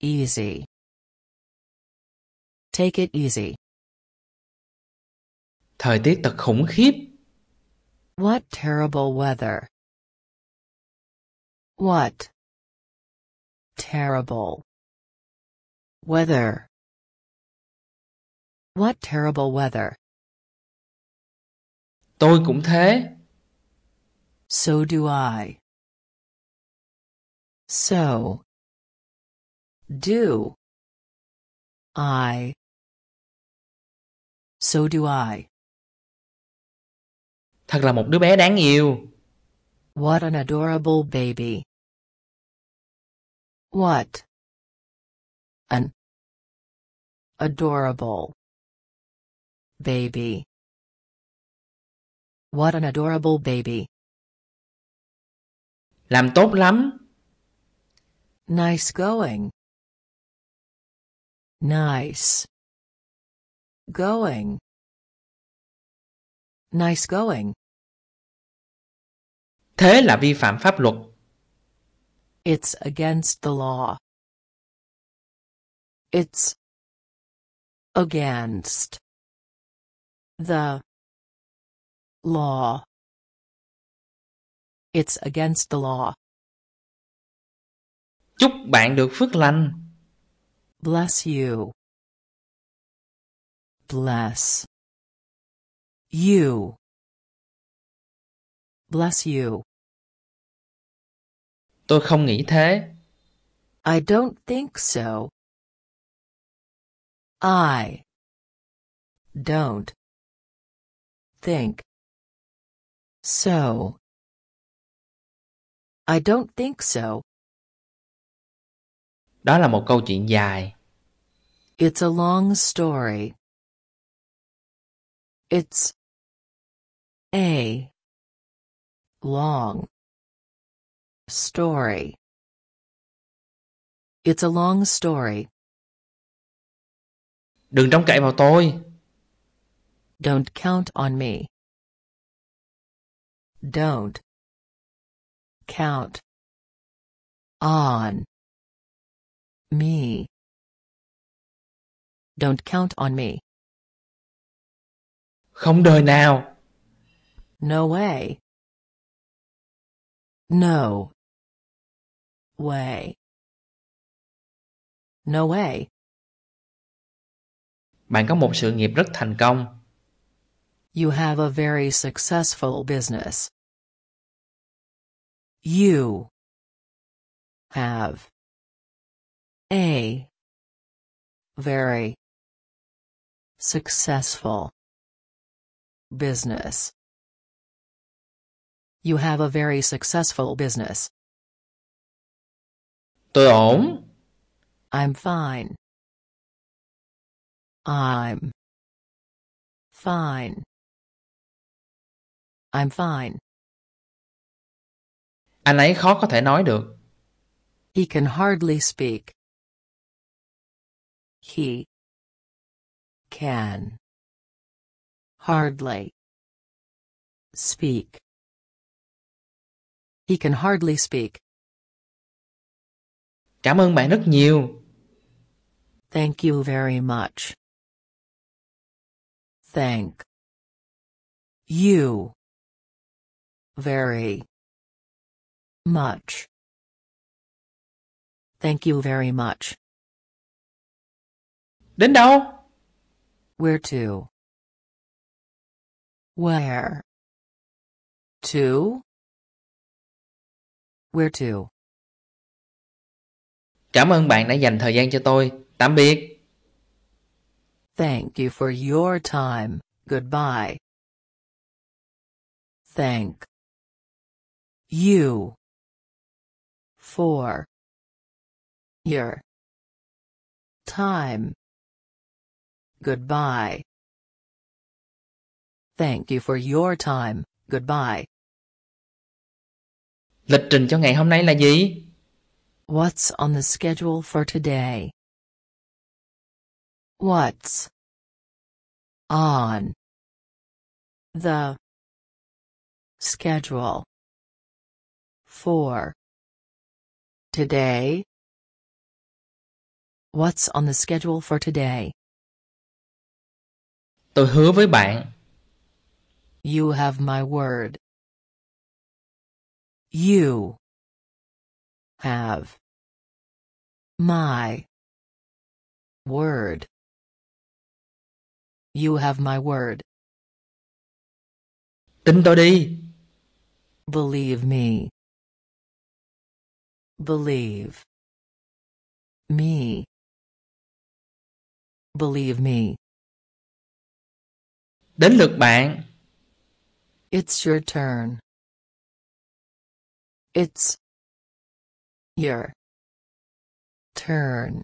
Easy. Take it easy. Thời tiết thật khủng khiếp. What terrible weather. What Terrible. Weather. What terrible weather? Tôi cũng thế. So do I. So. Do. I. So do I. Thật là một đứa bé đáng yêu. What an adorable baby. What? An adorable baby. What an adorable baby. Làm tốt lắm. Nice going. Nice. Going. Nice going. Thế là vi phạm pháp luật. It's against the law. It's against the law. It's against the law. Chúc bạn được phước lành. Bless you. Bless you. Bless you. Tôi không nghĩ thế. I don't think so. I don't think so. I don't think so. Đó là một câu chuyện dài. It's a long story. It's a long Story. It's a long story. Đừng trông cậy vào tôi. Don't count on me. Don't count on me. Don't count on me. Không đời nào. No way. No Way. No way. Bạn có một sự nghiệp rất thành công. You have a very successful business. You have a very successful business. You have a very successful business. Tom. I'm fine. I'm fine. I'm fine. Anh ấy khó có thể nói được. He can hardly speak. He can hardly speak. He can hardly speak. Cảm ơn bạn rất nhiều. Thank you very much. Thank you very much. Thank you very much. Đến đâu? Where to? Where to? Where to? Cảm ơn bạn đã dành thời gian cho tôi. Tạm biệt. Thank you for your time. Goodbye. Thank you for your time. Goodbye. Thank you for your time. Goodbye. Lịch trình cho ngày hôm nay là gì? What's on the schedule for today? What's on the schedule for today? What's on the schedule for today? Tôi hứa với bạn. You have my word. You have. My. Word. You have my word. Tin tôi đi. Believe me. Believe. Me. Believe me. Đến lượt bạn. It's your turn. It's your turn.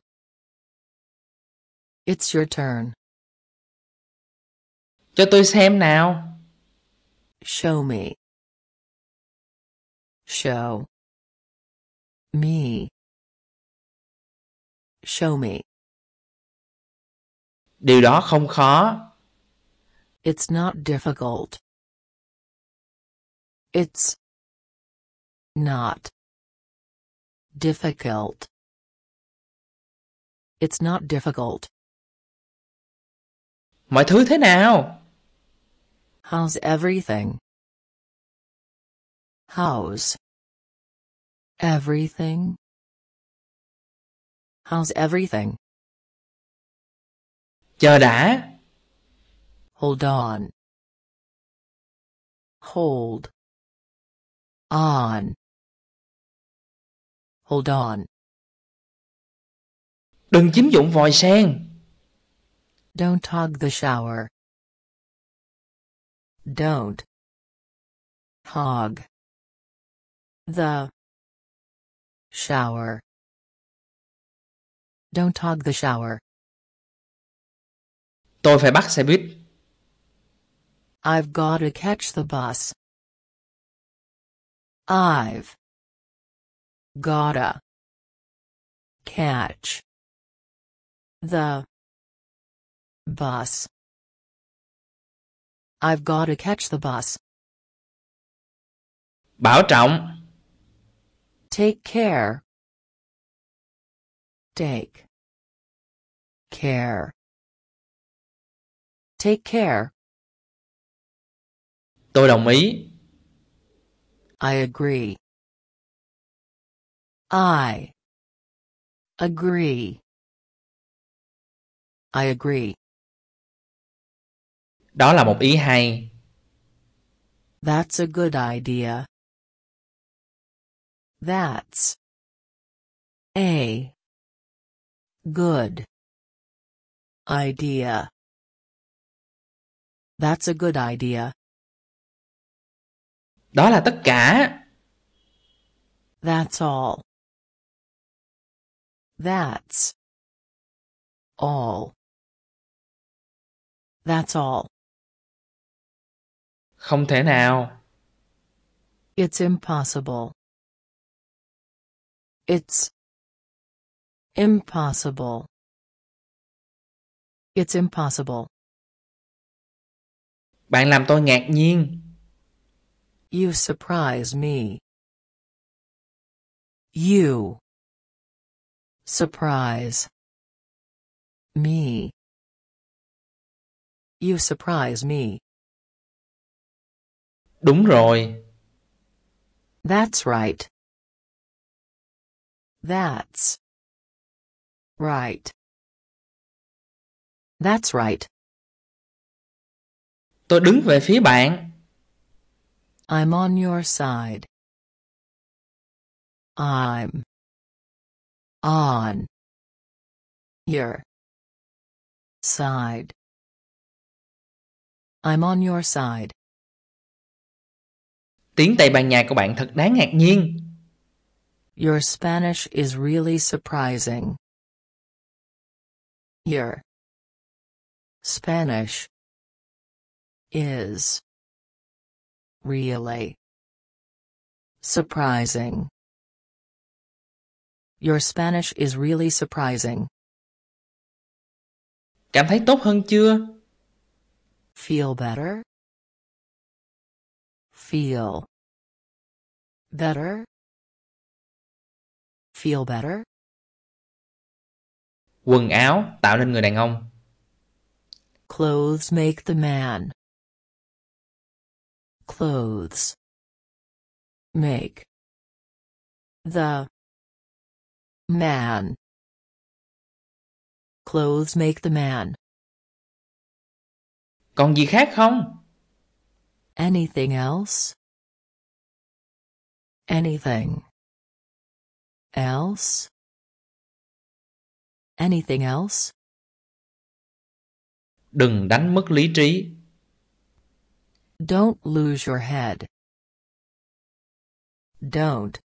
It's your turn. Cho tôi xem nào. Show me. Show. Me. Show me. Điều đó không khó. It's not difficult. It's not Difficult. It's not difficult. Mọi thứ thế nào? How's everything? How's everything? How's everything? Chờ đã. Hold on. Hold on. Hold on. Đừng chiếm dụng vòi sen. Don't hog the shower. Don't. Hog. The. Shower. Don't hog the shower. Tôi phải bắt xe buýt. I've gotta catch the bus. I've Gotta. Catch. The. Bus. I've gotta catch the bus. Bảo trọng. Take care. Take. Care. Take care. Tôi đồng ý. I agree. I agree. I agree. Đó là một ý hay. That's a good idea. That's a good idea. That's a good idea. Đó là tất cả. That's all. That's all. That's all. Không thể nào. It's impossible. It's impossible. It's impossible. Bạn làm tôi ngạc nhiên. You surprise me. You Surprise. Me. You surprise me. Đúng rồi. That's right. That's right. That's right. Tôi đứng về phía bạn. I'm on your side. I'm on. Your. Side. I'm on your side. Tiếng Tây Ban Nha của bạn thật đáng ngạc nhiên. Your Spanish is really surprising. Your Spanish is really surprising. Your Spanish is really surprising. Cảm thấy tốt hơn chưa? Feel better? Feel better? Feel better? Quần áo tạo nên người đàn ông. Clothes make the man. Clothes. Make. The. Man. Clothes make the man. Còn gì khác không? Anything else? Anything. Else? Anything else? Đừng đánh mất lý trí. Don't lose your head. Don't.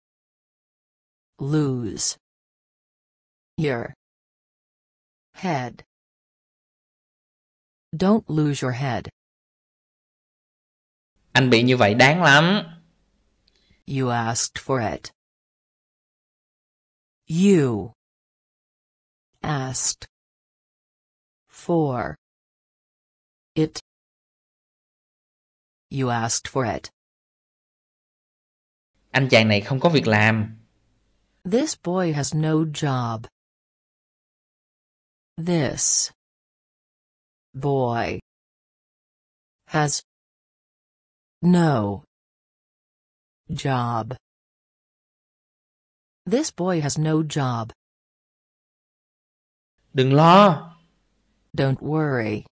Lose. Your head. Don't lose your head. Anh bị như vậy đáng lắm. You asked for it. You asked for it. You asked for it. Anh chàng này không có việc làm. This boy has no job. This boy has no job. This boy has no job. Đừng lo. Don't worry.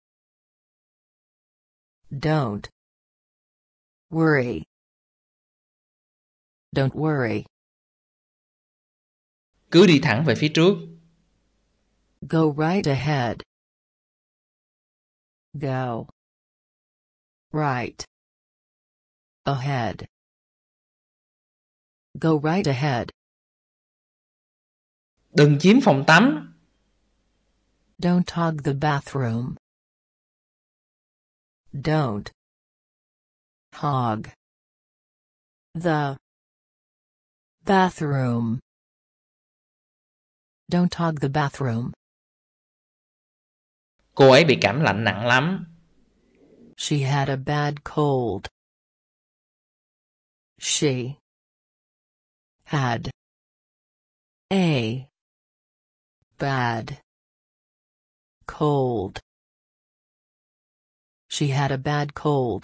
Don't worry. Don't worry. Cứ đi thẳng về phía trước. Go right ahead. Go. Right. Ahead. Go right ahead. Đừng chiếm phòng tắm. Don't hog the bathroom. Don't. Hog. The. Bathroom. Don't hog the bathroom. Cô ấy bị cảm lạnh nặng lắm. She had a bad cold. She had a bad cold. She had a bad cold.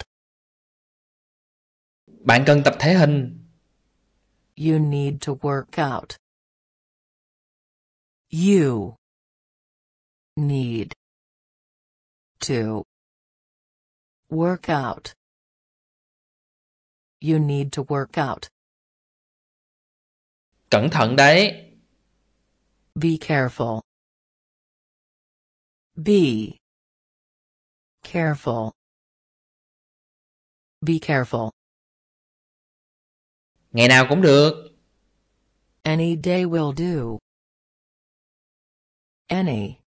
Bạn cần tập thể hình. You need to work out. You need 2. Work out. You need to work out. Cẩn thận đấy. Be careful. Be careful. Be careful. Ngày nào cũng được. Any day will do. Any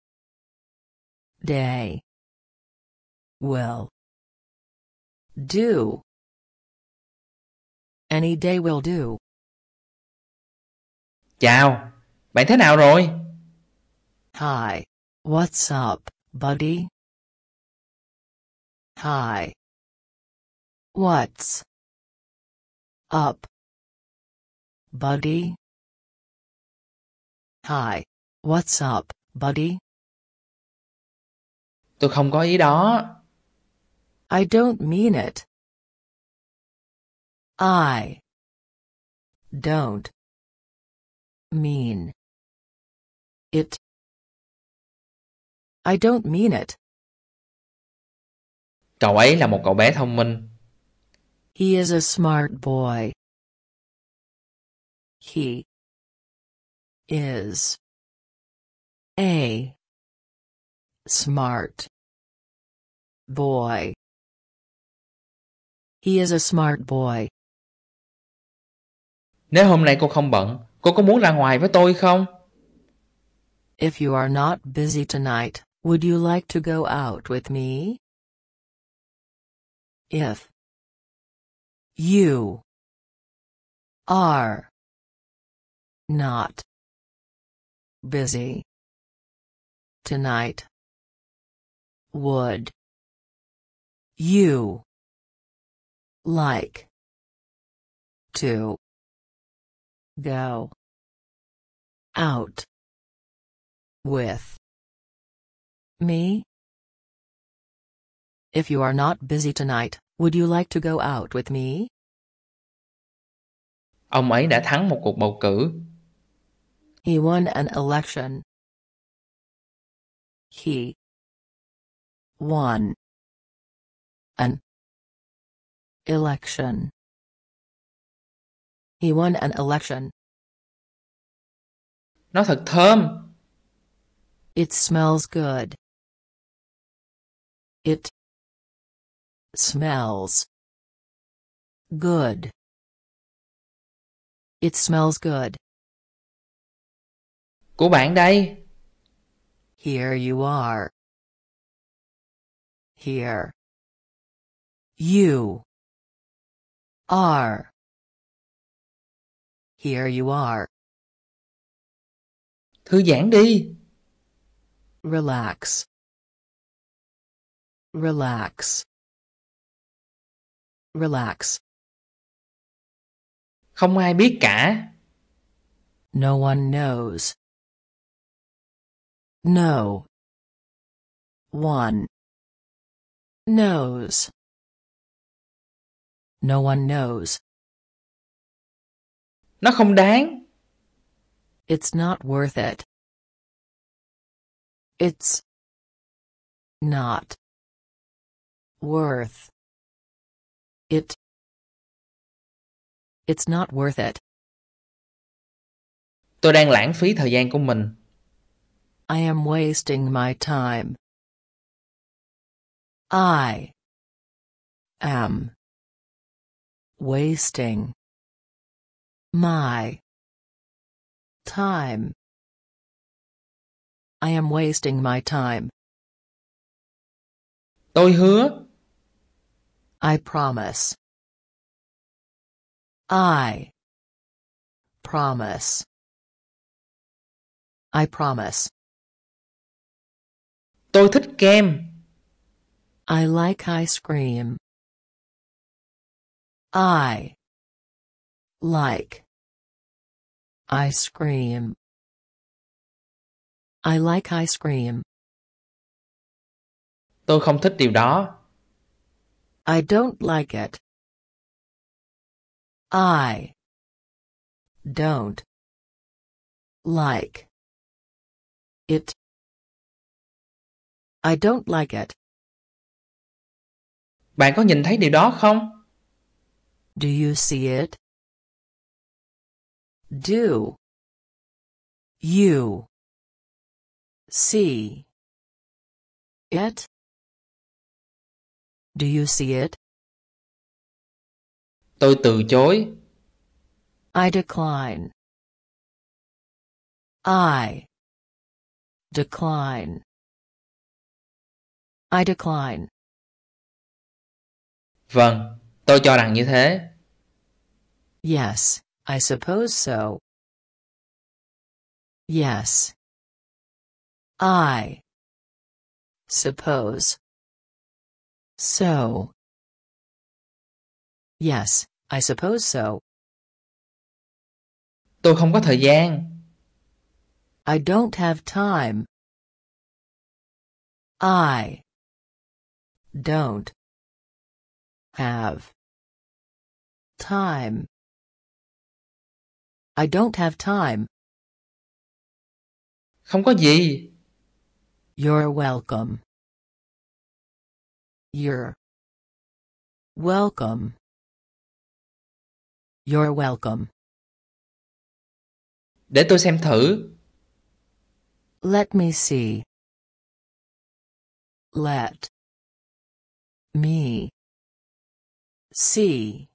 day Will. Do. Any day will do. Chào, bạn thế nào rồi? Hi, what's up, buddy? Hi. What's up, buddy? Hi, what's up, buddy? Tôi không có ý đó. I don't mean it. I don't mean it. I don't mean it. Cậu ấy là một cậu bé thông minh. He is a smart boy. He is a smart boy. He is a smart boy. Nếu hôm nay cô không bận, cô có muốn ra ngoài với tôi không? If you are not busy tonight, would you like to go out with me? If you are not busy tonight, would you like to go out with me? If you are not busy tonight, would you like to go out with me? Ông ấy đã thắng một cuộc bầu cử. He won an election. He won an Election. He won an election. Nó thật thơm. It smells good. It smells good. It smells good. Của bạn đây. Here you are. Here. You are Here you are. Thư giãn đi. Relax. Relax. Relax. Không ai biết cả. No one knows. No. One. Knows. No one knows. Nó không đáng. It's not worth it. It's not worth it. It's not worth it. Tôi đang lãng phí thời gian của mình. I am wasting my time. I am wasting my time I am wasting my time Tôi hứa I promise I promise I promise Tôi thích kem I like ice cream I like ice cream. I like ice cream. Tôi không thích điều đó. I don't like it. I don't like it. I don't like it. Bạn có nhìn thấy điều đó không? Do you see it? Do. You. See. It. Do you see it? Tôi từ chối. I decline. I decline. I decline. Vâng. Tôi cho rằng như thế. Yes, I suppose so. Yes. I suppose so. Yes, I suppose so. Tôi không có thời gian. I don't have time. I don't have Time. I don't have time. Không có gì. You're welcome. You're welcome. You're welcome. Để tôi xem thử. Let me see. Let me see.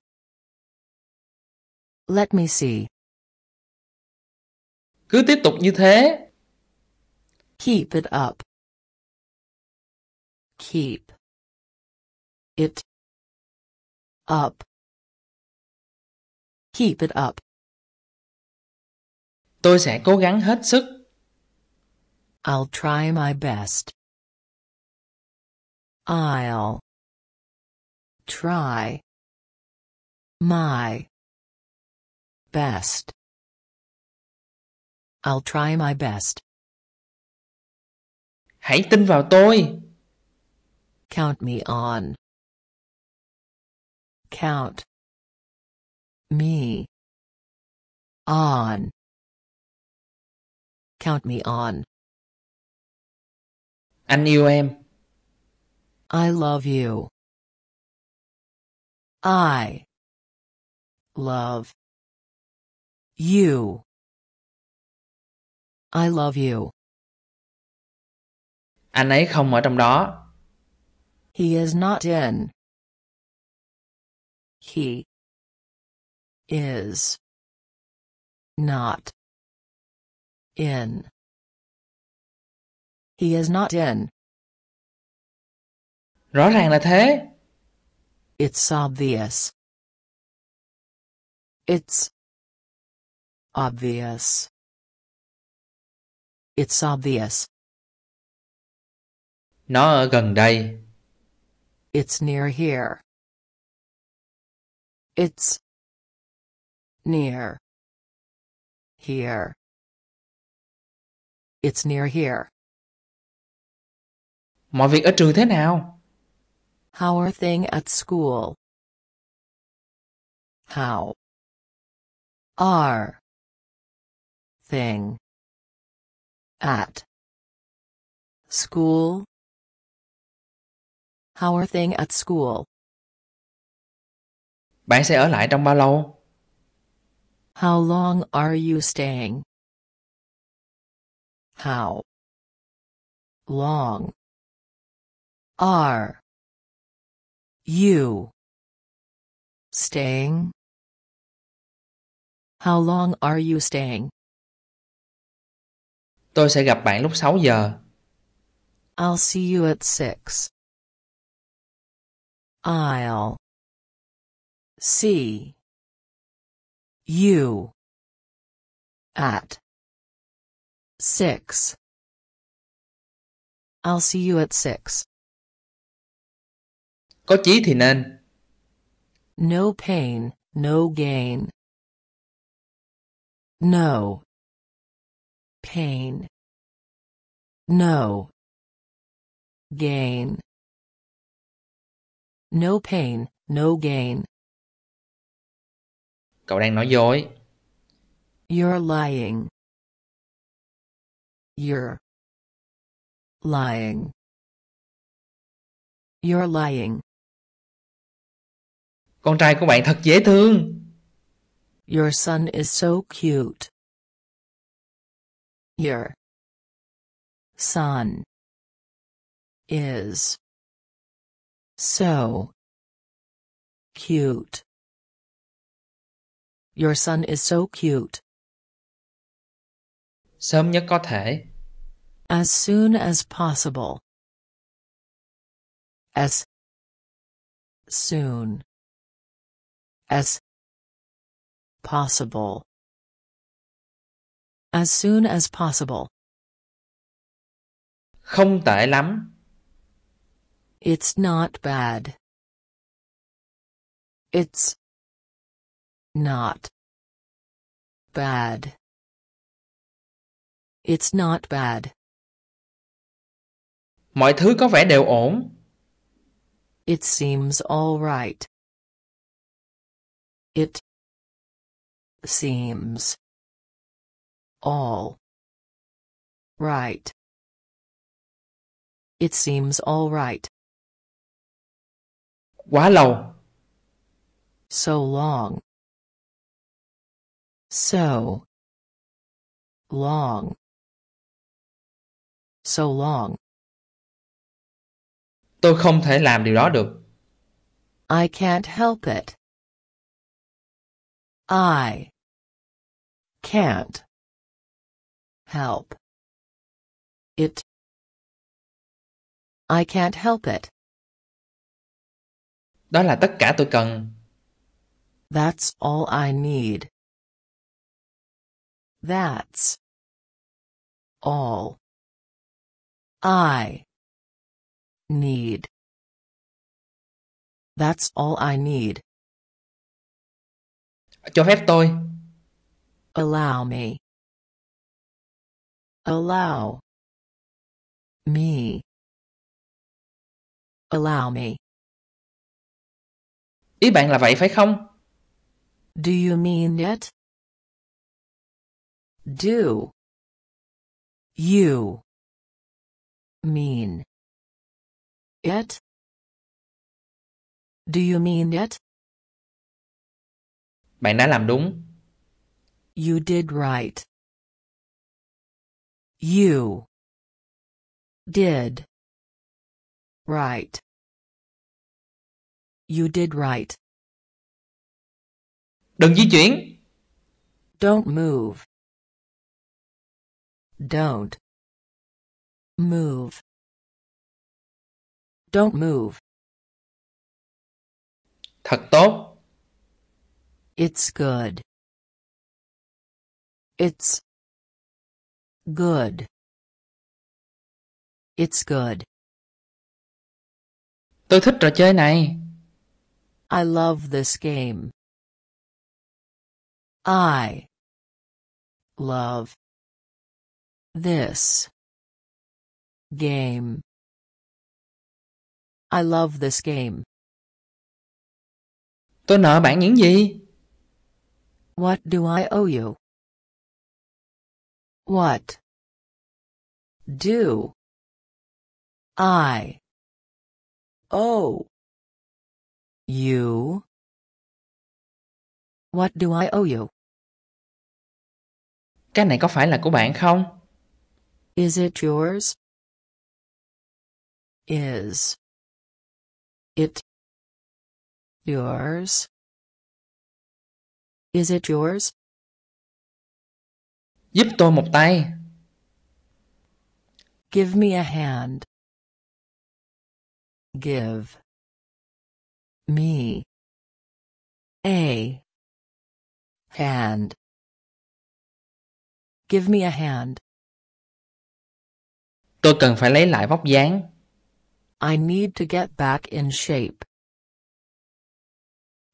Let me see. Cứ tiếp tục như thế. Keep it up. Keep it up. Keep it up. Tôi sẽ cố gắng hết sức. I'll try my best. I'll try my Best. I'll try my best. Hãy tin vào tôi. Count me on. Count. Me. On. Count me on. Anh yêu em. I love you. I love you. I love you. Anh ấy không ở trong đó. He is not in. He is not in. He is not in. Rõ ràng là thế. It's obvious. It's Obvious. It's obvious. Nó ở gần đây. It's near here. It's near here. It's near here. Mọi việc ở trường thế nào? How are things at school? How are thing at school How are thing at school? Bạn sẽ ở lại trong bao lâu? How long are you staying? How long are you staying? How long are you staying? Tôi sẽ gặp bạn lúc 6 giờ. I'll see you at 6. I'll see you at 6. I'll see you at 6. Có chí thì nên. No pain, no gain. No Pain. No. Gain. No pain, no gain. Cậu đang nói dối. You're lying. You're lying. You're lying. Con trai của bạn thật dễ thương. Your son is so cute. Your son is so cute. Your son is so cute. Sớm nhất có thể. As soon as possible. As soon as possible as soon as possible. Không tệ lắm. It's not bad. It's not bad. It's not bad. Mọi thứ có vẻ đều ổn. It seems all right. It seems all. Right. It seems all right. Quá lâu. So long. So long. So long. Tôi không thể làm điều đó được. I can't help it. I can't Help. It. I can't help it. Đó là tất cả tôi cần. That's all I need. That's all I need. That's all I need. Cho phép tôi. Allow me. Allow. Me. Allow me. Ý bạn là vậy phải không? Do you mean it? Do. You. Mean. It? Do you mean it? Bạn đã làm đúng. You did right. You did right. You did right. Đừng di chuyển. Don't move. Don't move. Don't move. Thật tốt. It's good. It's Good. It's good. Tôi thích trò chơi này. I love this game. I love this game. I love this game. Tôi nợ bạn những gì? What do I owe you? What do I owe you? What do I owe you? Cái này có phải là của bạn không? Is it yours? Is it yours? Is it yours? Giúp tôi một tay. Give me a hand. Give. Me. A. Hand. Give me a hand. Tôi cần phải lấy lại vóc dáng. I need to get back in shape.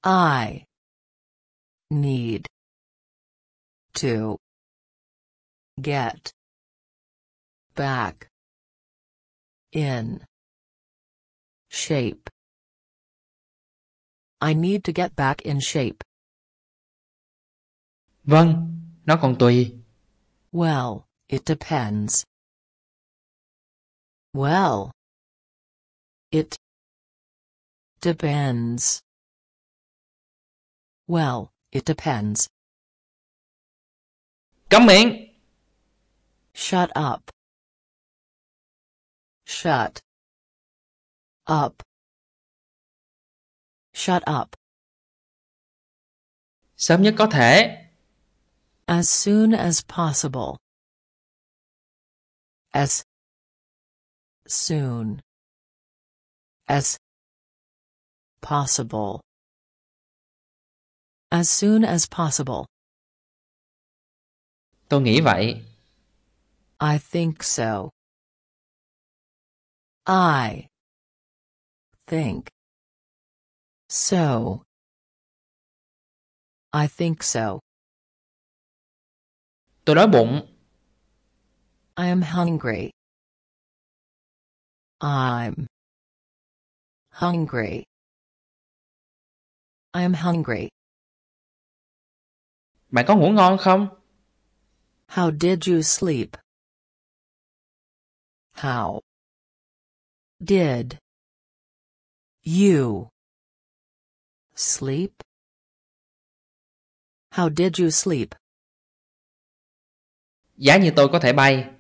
I need to Get. Back. In. Shape. I need to get back in shape. Vâng, nó còn tùy. Well, it depends. Well. It depends. Well, it depends. Cấm miệng! Shut up. Shut. Up. Shut up. Sớm nhất có thể. As soon as possible. As soon as possible. As soon as possible. Tôi nghĩ vậy. I think so. I think so. I think so. Tôi đói bụng. I am hungry. I'm hungry. I am hungry. Bạn có ngủ ngon không? How did you sleep? How did you sleep? How did you sleep? Giá như tôi có thể bay.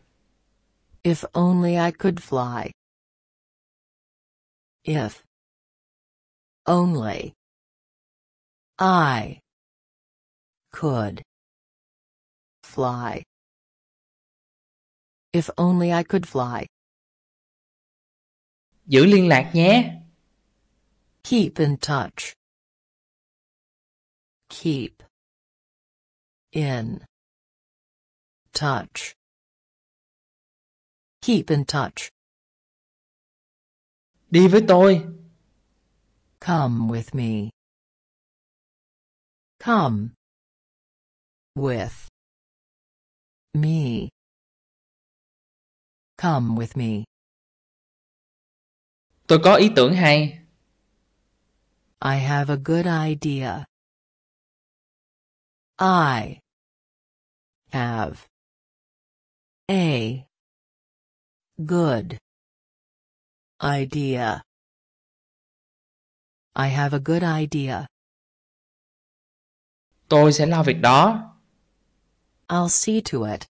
If only I could fly. If only I could fly. If only I could fly. Giữ liên lạc nhé. Keep in touch. Keep. In. Touch. Keep in touch. Đi với tôi. Come with me. Come. With. Me. Come with me. Tôi có ý tưởng hay. I have a good idea. I have a good idea. I have a good idea. Tôi sẽ lo việc đó. I'll see to it.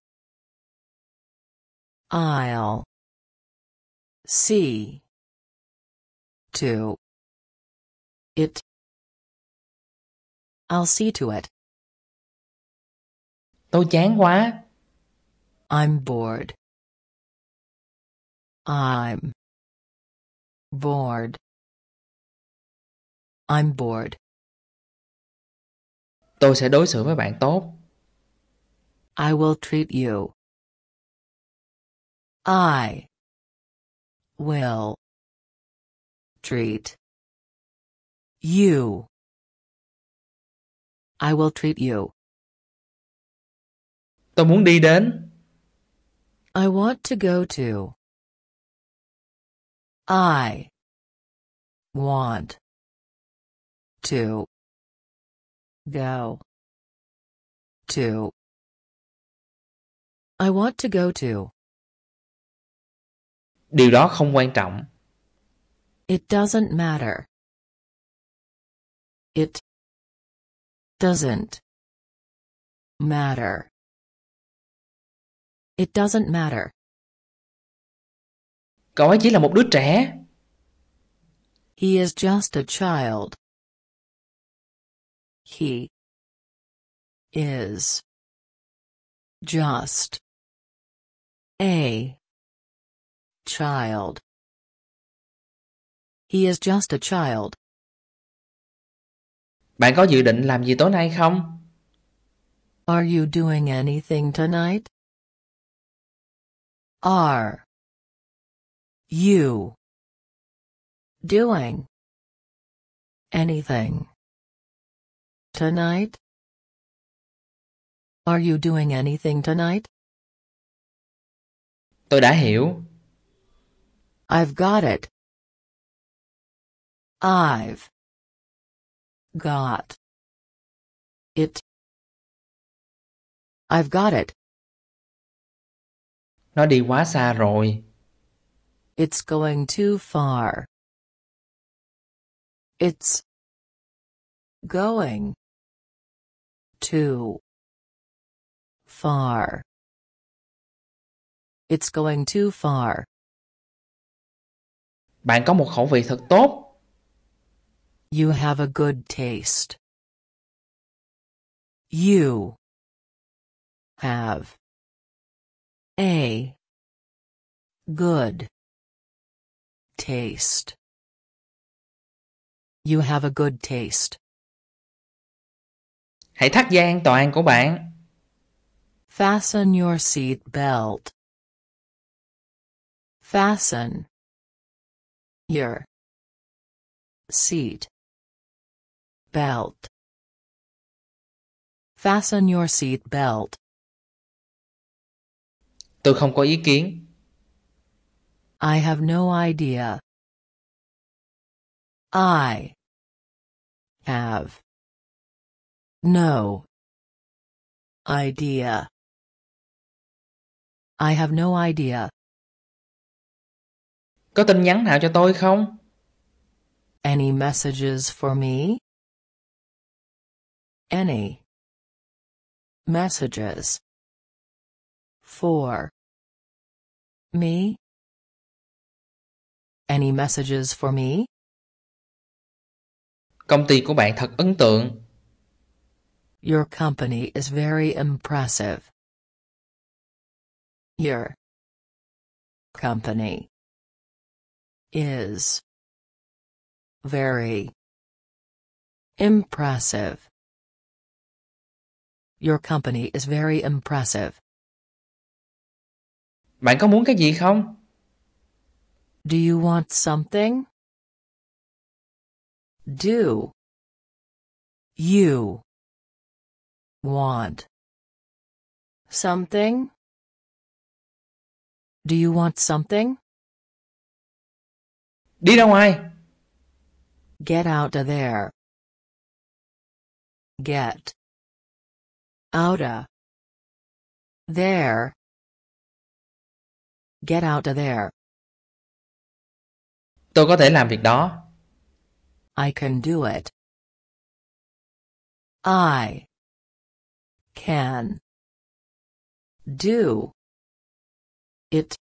I'll see to it. I'll see to it. Tôi chán quá. I'm bored. I'm bored. I'm bored. Tôi sẽ đối xử với bạn tốt. I will treat you I will treat you. I will treat you. Tôi muốn đi đến. I want to go to. I want to go to. I want to go to. Điều đó không quan trọng. It doesn't matter. It doesn't matter. It doesn't matter. Cậu ấy chỉ là một đứa trẻ. He is just a child. He is just a Child. He is just a child. Bạn có dự định làm gì tối nay không? Are you doing anything tonight? Are you doing anything tonight? Are you doing anything tonight? Tôi đã hiểu. I've got it. I've got it. I've got it. Nó đi quá xa rồi. It's going too far. It's going too far. It's going too far. Bạn có một khẩu vị thật tốt. You have a good taste. You have a good taste. You have a good taste. Hãy thắt dây an toàn của bạn. Fasten your seat belt. Fasten your seat belt fasten your seat belt tôi không có ý kiến I have no idea I have no idea I have no idea Có tin nhắn nào cho tôi không? Any messages for me? Any messages for me? Any messages for me? Công ty của bạn thật ấn tượng. Your company is very impressive. Your company Is. Very. Impressive. Your company is very impressive. Bạn có muốn cái gì không? Do you want something? Do. You. Want. Something? Do you want something? Đi ra ngoài. Get out of there. Get. Out of. There. Get out of there. Tôi có thể làm việc đó. I can do it. I can do it.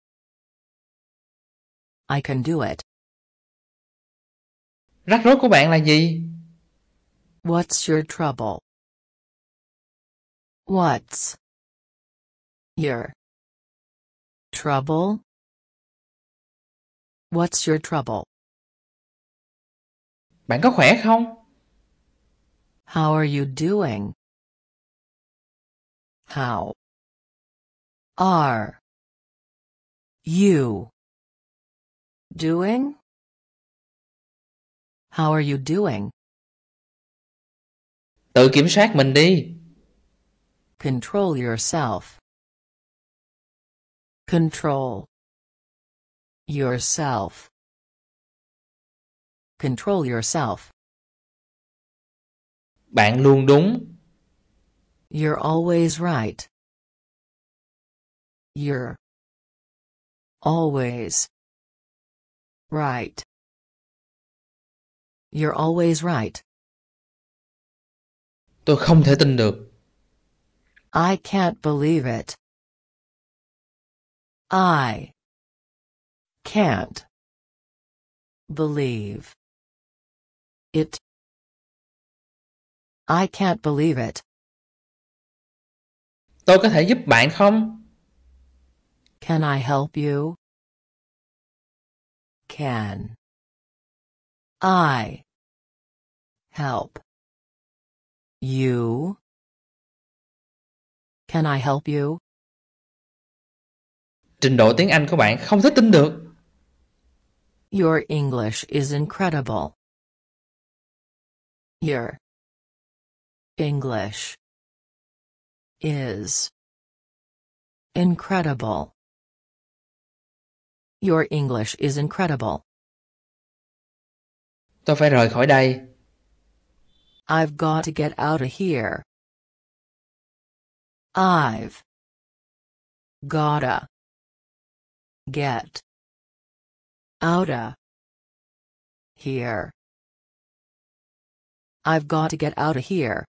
I can do it. Rắc rối của bạn là gì? What's your trouble? What's your trouble? What's your trouble? Bạn có khỏe không? How are you doing? How are you doing? How are you doing? Tự kiểm soát mình đi. Control yourself. Control yourself. Control yourself. Bạn luôn đúng. You're always right. You're always right. You're always right. Tôi không thể tin được. I can't believe it. I can't believe it. I can't believe it. Tôi có thể giúp bạn không? Can I help you? Can I help you. Can I help you? Trình độ tiếng Anh của bạn không thể tin được. Your English is incredible. Your English is incredible. Your English is incredible. Tôi phải rời khỏi đây. I've got to get out of here. I've gotta get of here. I've got to get out of here.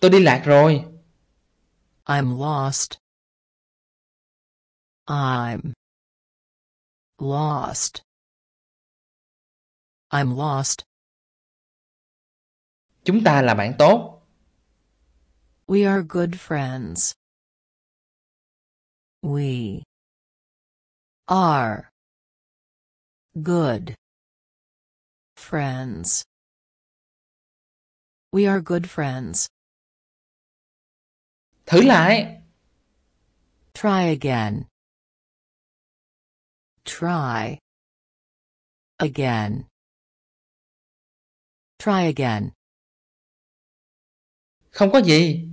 Tôi đi lạc rồi. I'm lost. I'm lost. I'm lost. Chúng ta là bạn tốt. We are good friends. We are good friends. We are good friends. Thử lại. Try again. Try again. Try again. Không có gì.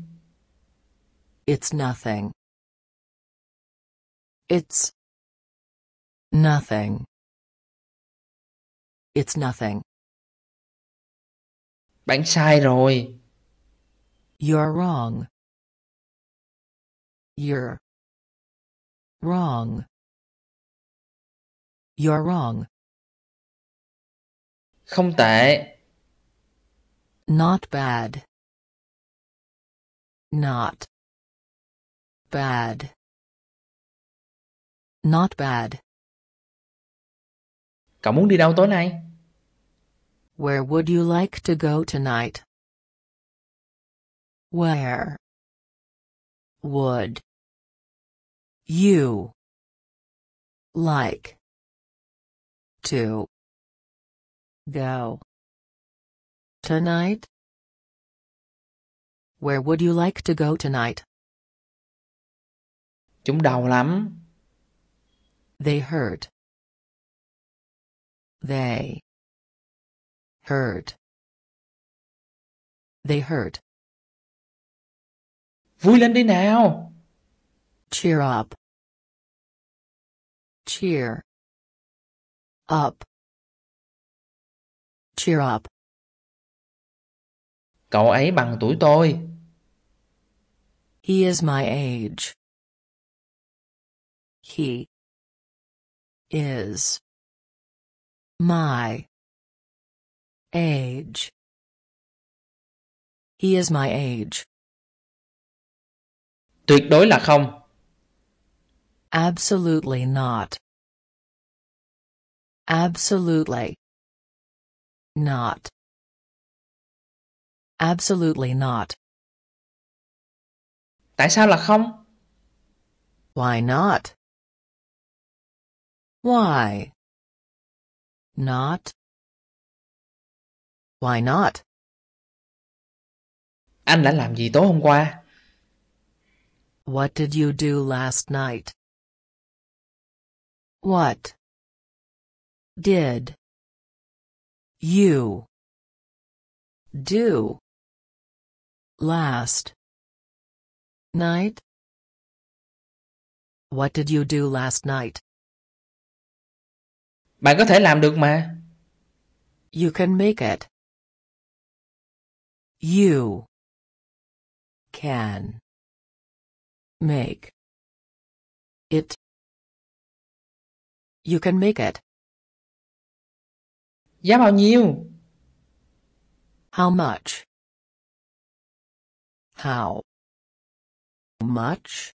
It's nothing. It's nothing. It's nothing. Bạn sai rồi. You're wrong. You're wrong. You're wrong. Không tệ. Not bad. Not bad. Not bad. Cậu muốn đi đâu tối nay? Where would you like to go tonight? Where would you like to go Tonight? Where would you like to go tonight? Chúng đau lắm. They hurt. They hurt. They hurt. Vui lên đi nào. Cheer up. Cheer up. Cheer up. Cậu ấy bằng tuổi tôi. He is my age. He is my age. He is my age. Tuyệt đối là không. Absolutely not. Absolutely not. Absolutely not. Tại sao là không? Why not? Why? Not. Why not? Anh đã làm gì tối hôm qua? What did you do last night? What did you do Last night? What did you do last night? Bạn có thể làm được mà. You can make it. You can make it. You can make it. Giá bao nhiêu? How much? How much?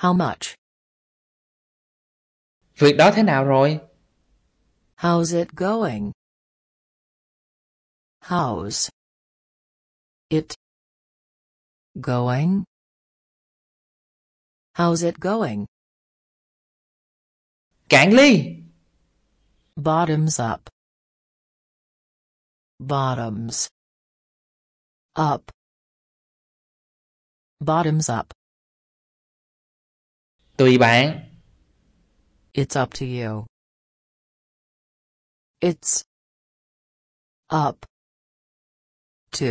How much? Việc đó thế nào rồi? How's it going? How's it going? How's it going? Cạn ly. Bottoms up. Bottoms up. Bottoms up. Tùy bạn. It's up to you. It's up to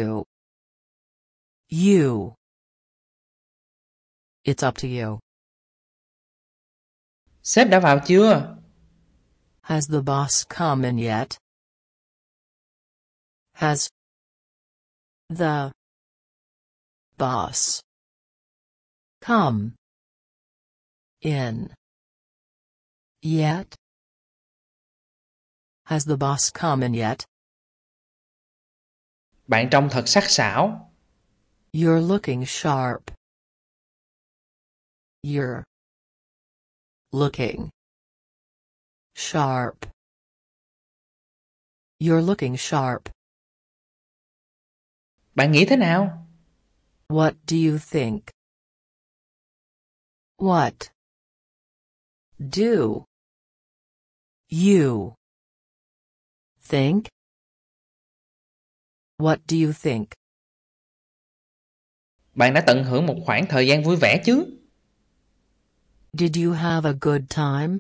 you. It's up to you. Sếp đã vào chưa? Has the boss come in yet? Has the boss. Come in yet? Has the boss come in yet? Bạn trông thật sắc sảo. You're looking sharp. You're looking sharp. You're looking sharp. Bạn nghĩ thế nào? What do you think? What do you think? What do you think? Bạn đã tận hưởng một khoảng thời gian vui vẻ chứ? Did you have a good time?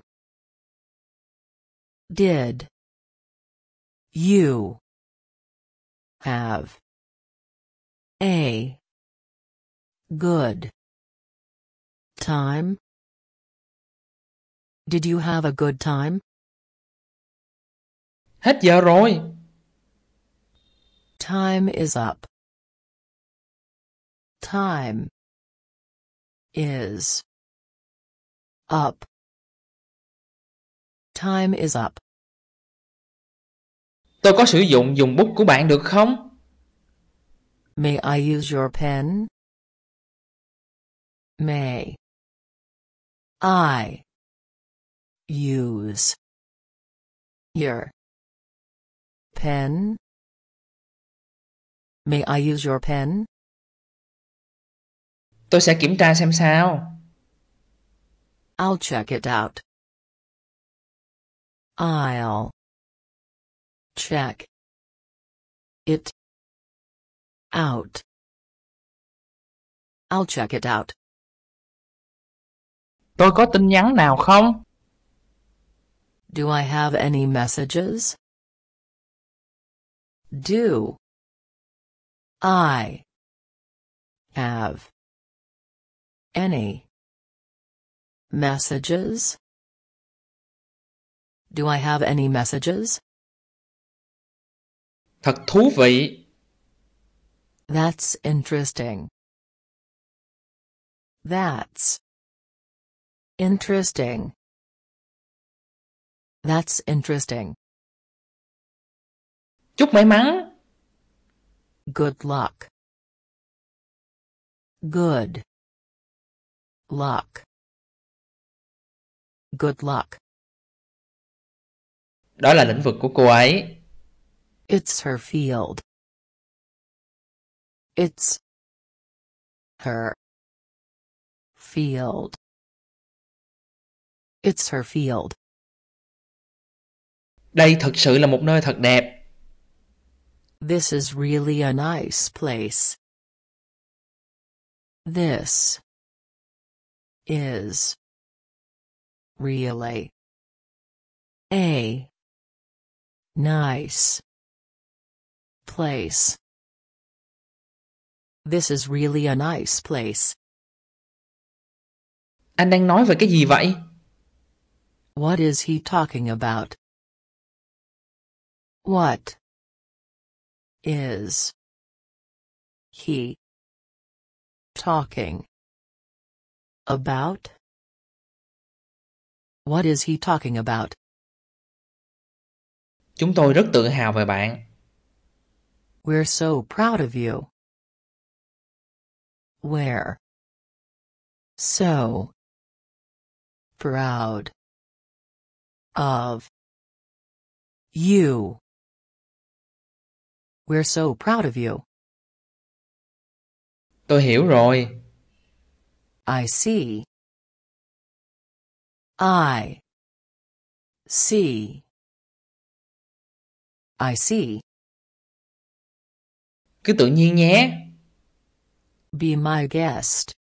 Did you have A good time Did you have a good time? Hết giờ rồi. Time is up. Time is up. Time is up. Tôi có sử dụng dùng bút của bạn được không? May I use your pen? May I use your pen? May I use your pen? Tôi sẽ kiểm tra xem sao. I'll check it out. I'll check it Out. I'll check it out. Tôi có tin nhắn nào không? Do I have any messages? Do I have any messages? Do I have any messages? Thật thú vị. That's interesting. That's interesting. That's interesting. Chúc may mắn. Good luck. Good luck. Good luck. Đó là lĩnh vực của cô ấy. It's her field. It's her field. It's her field. Đây thật sự là một nơi thật đẹp. This is really a nice place. This is really a nice place This is really a nice place. Anh đang nói về cái gì vậy? What is he talking about? What is he talking about? What is he talking about? Chúng tôi rất tự hào về bạn. We're so proud of you. Where? So. Proud. Of. You. We're so proud of you. Tôi hiểu rồi. I see. I see. I see. Cứ tự nhiên nhé. Be my guest.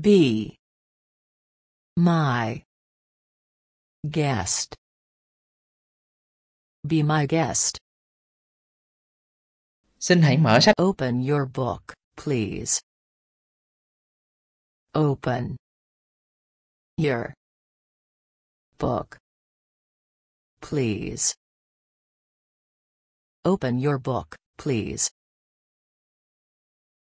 Be my guest. Be my guest. Xin hãy mở sách. Open your book, please. Open your book, please. Open your book, please.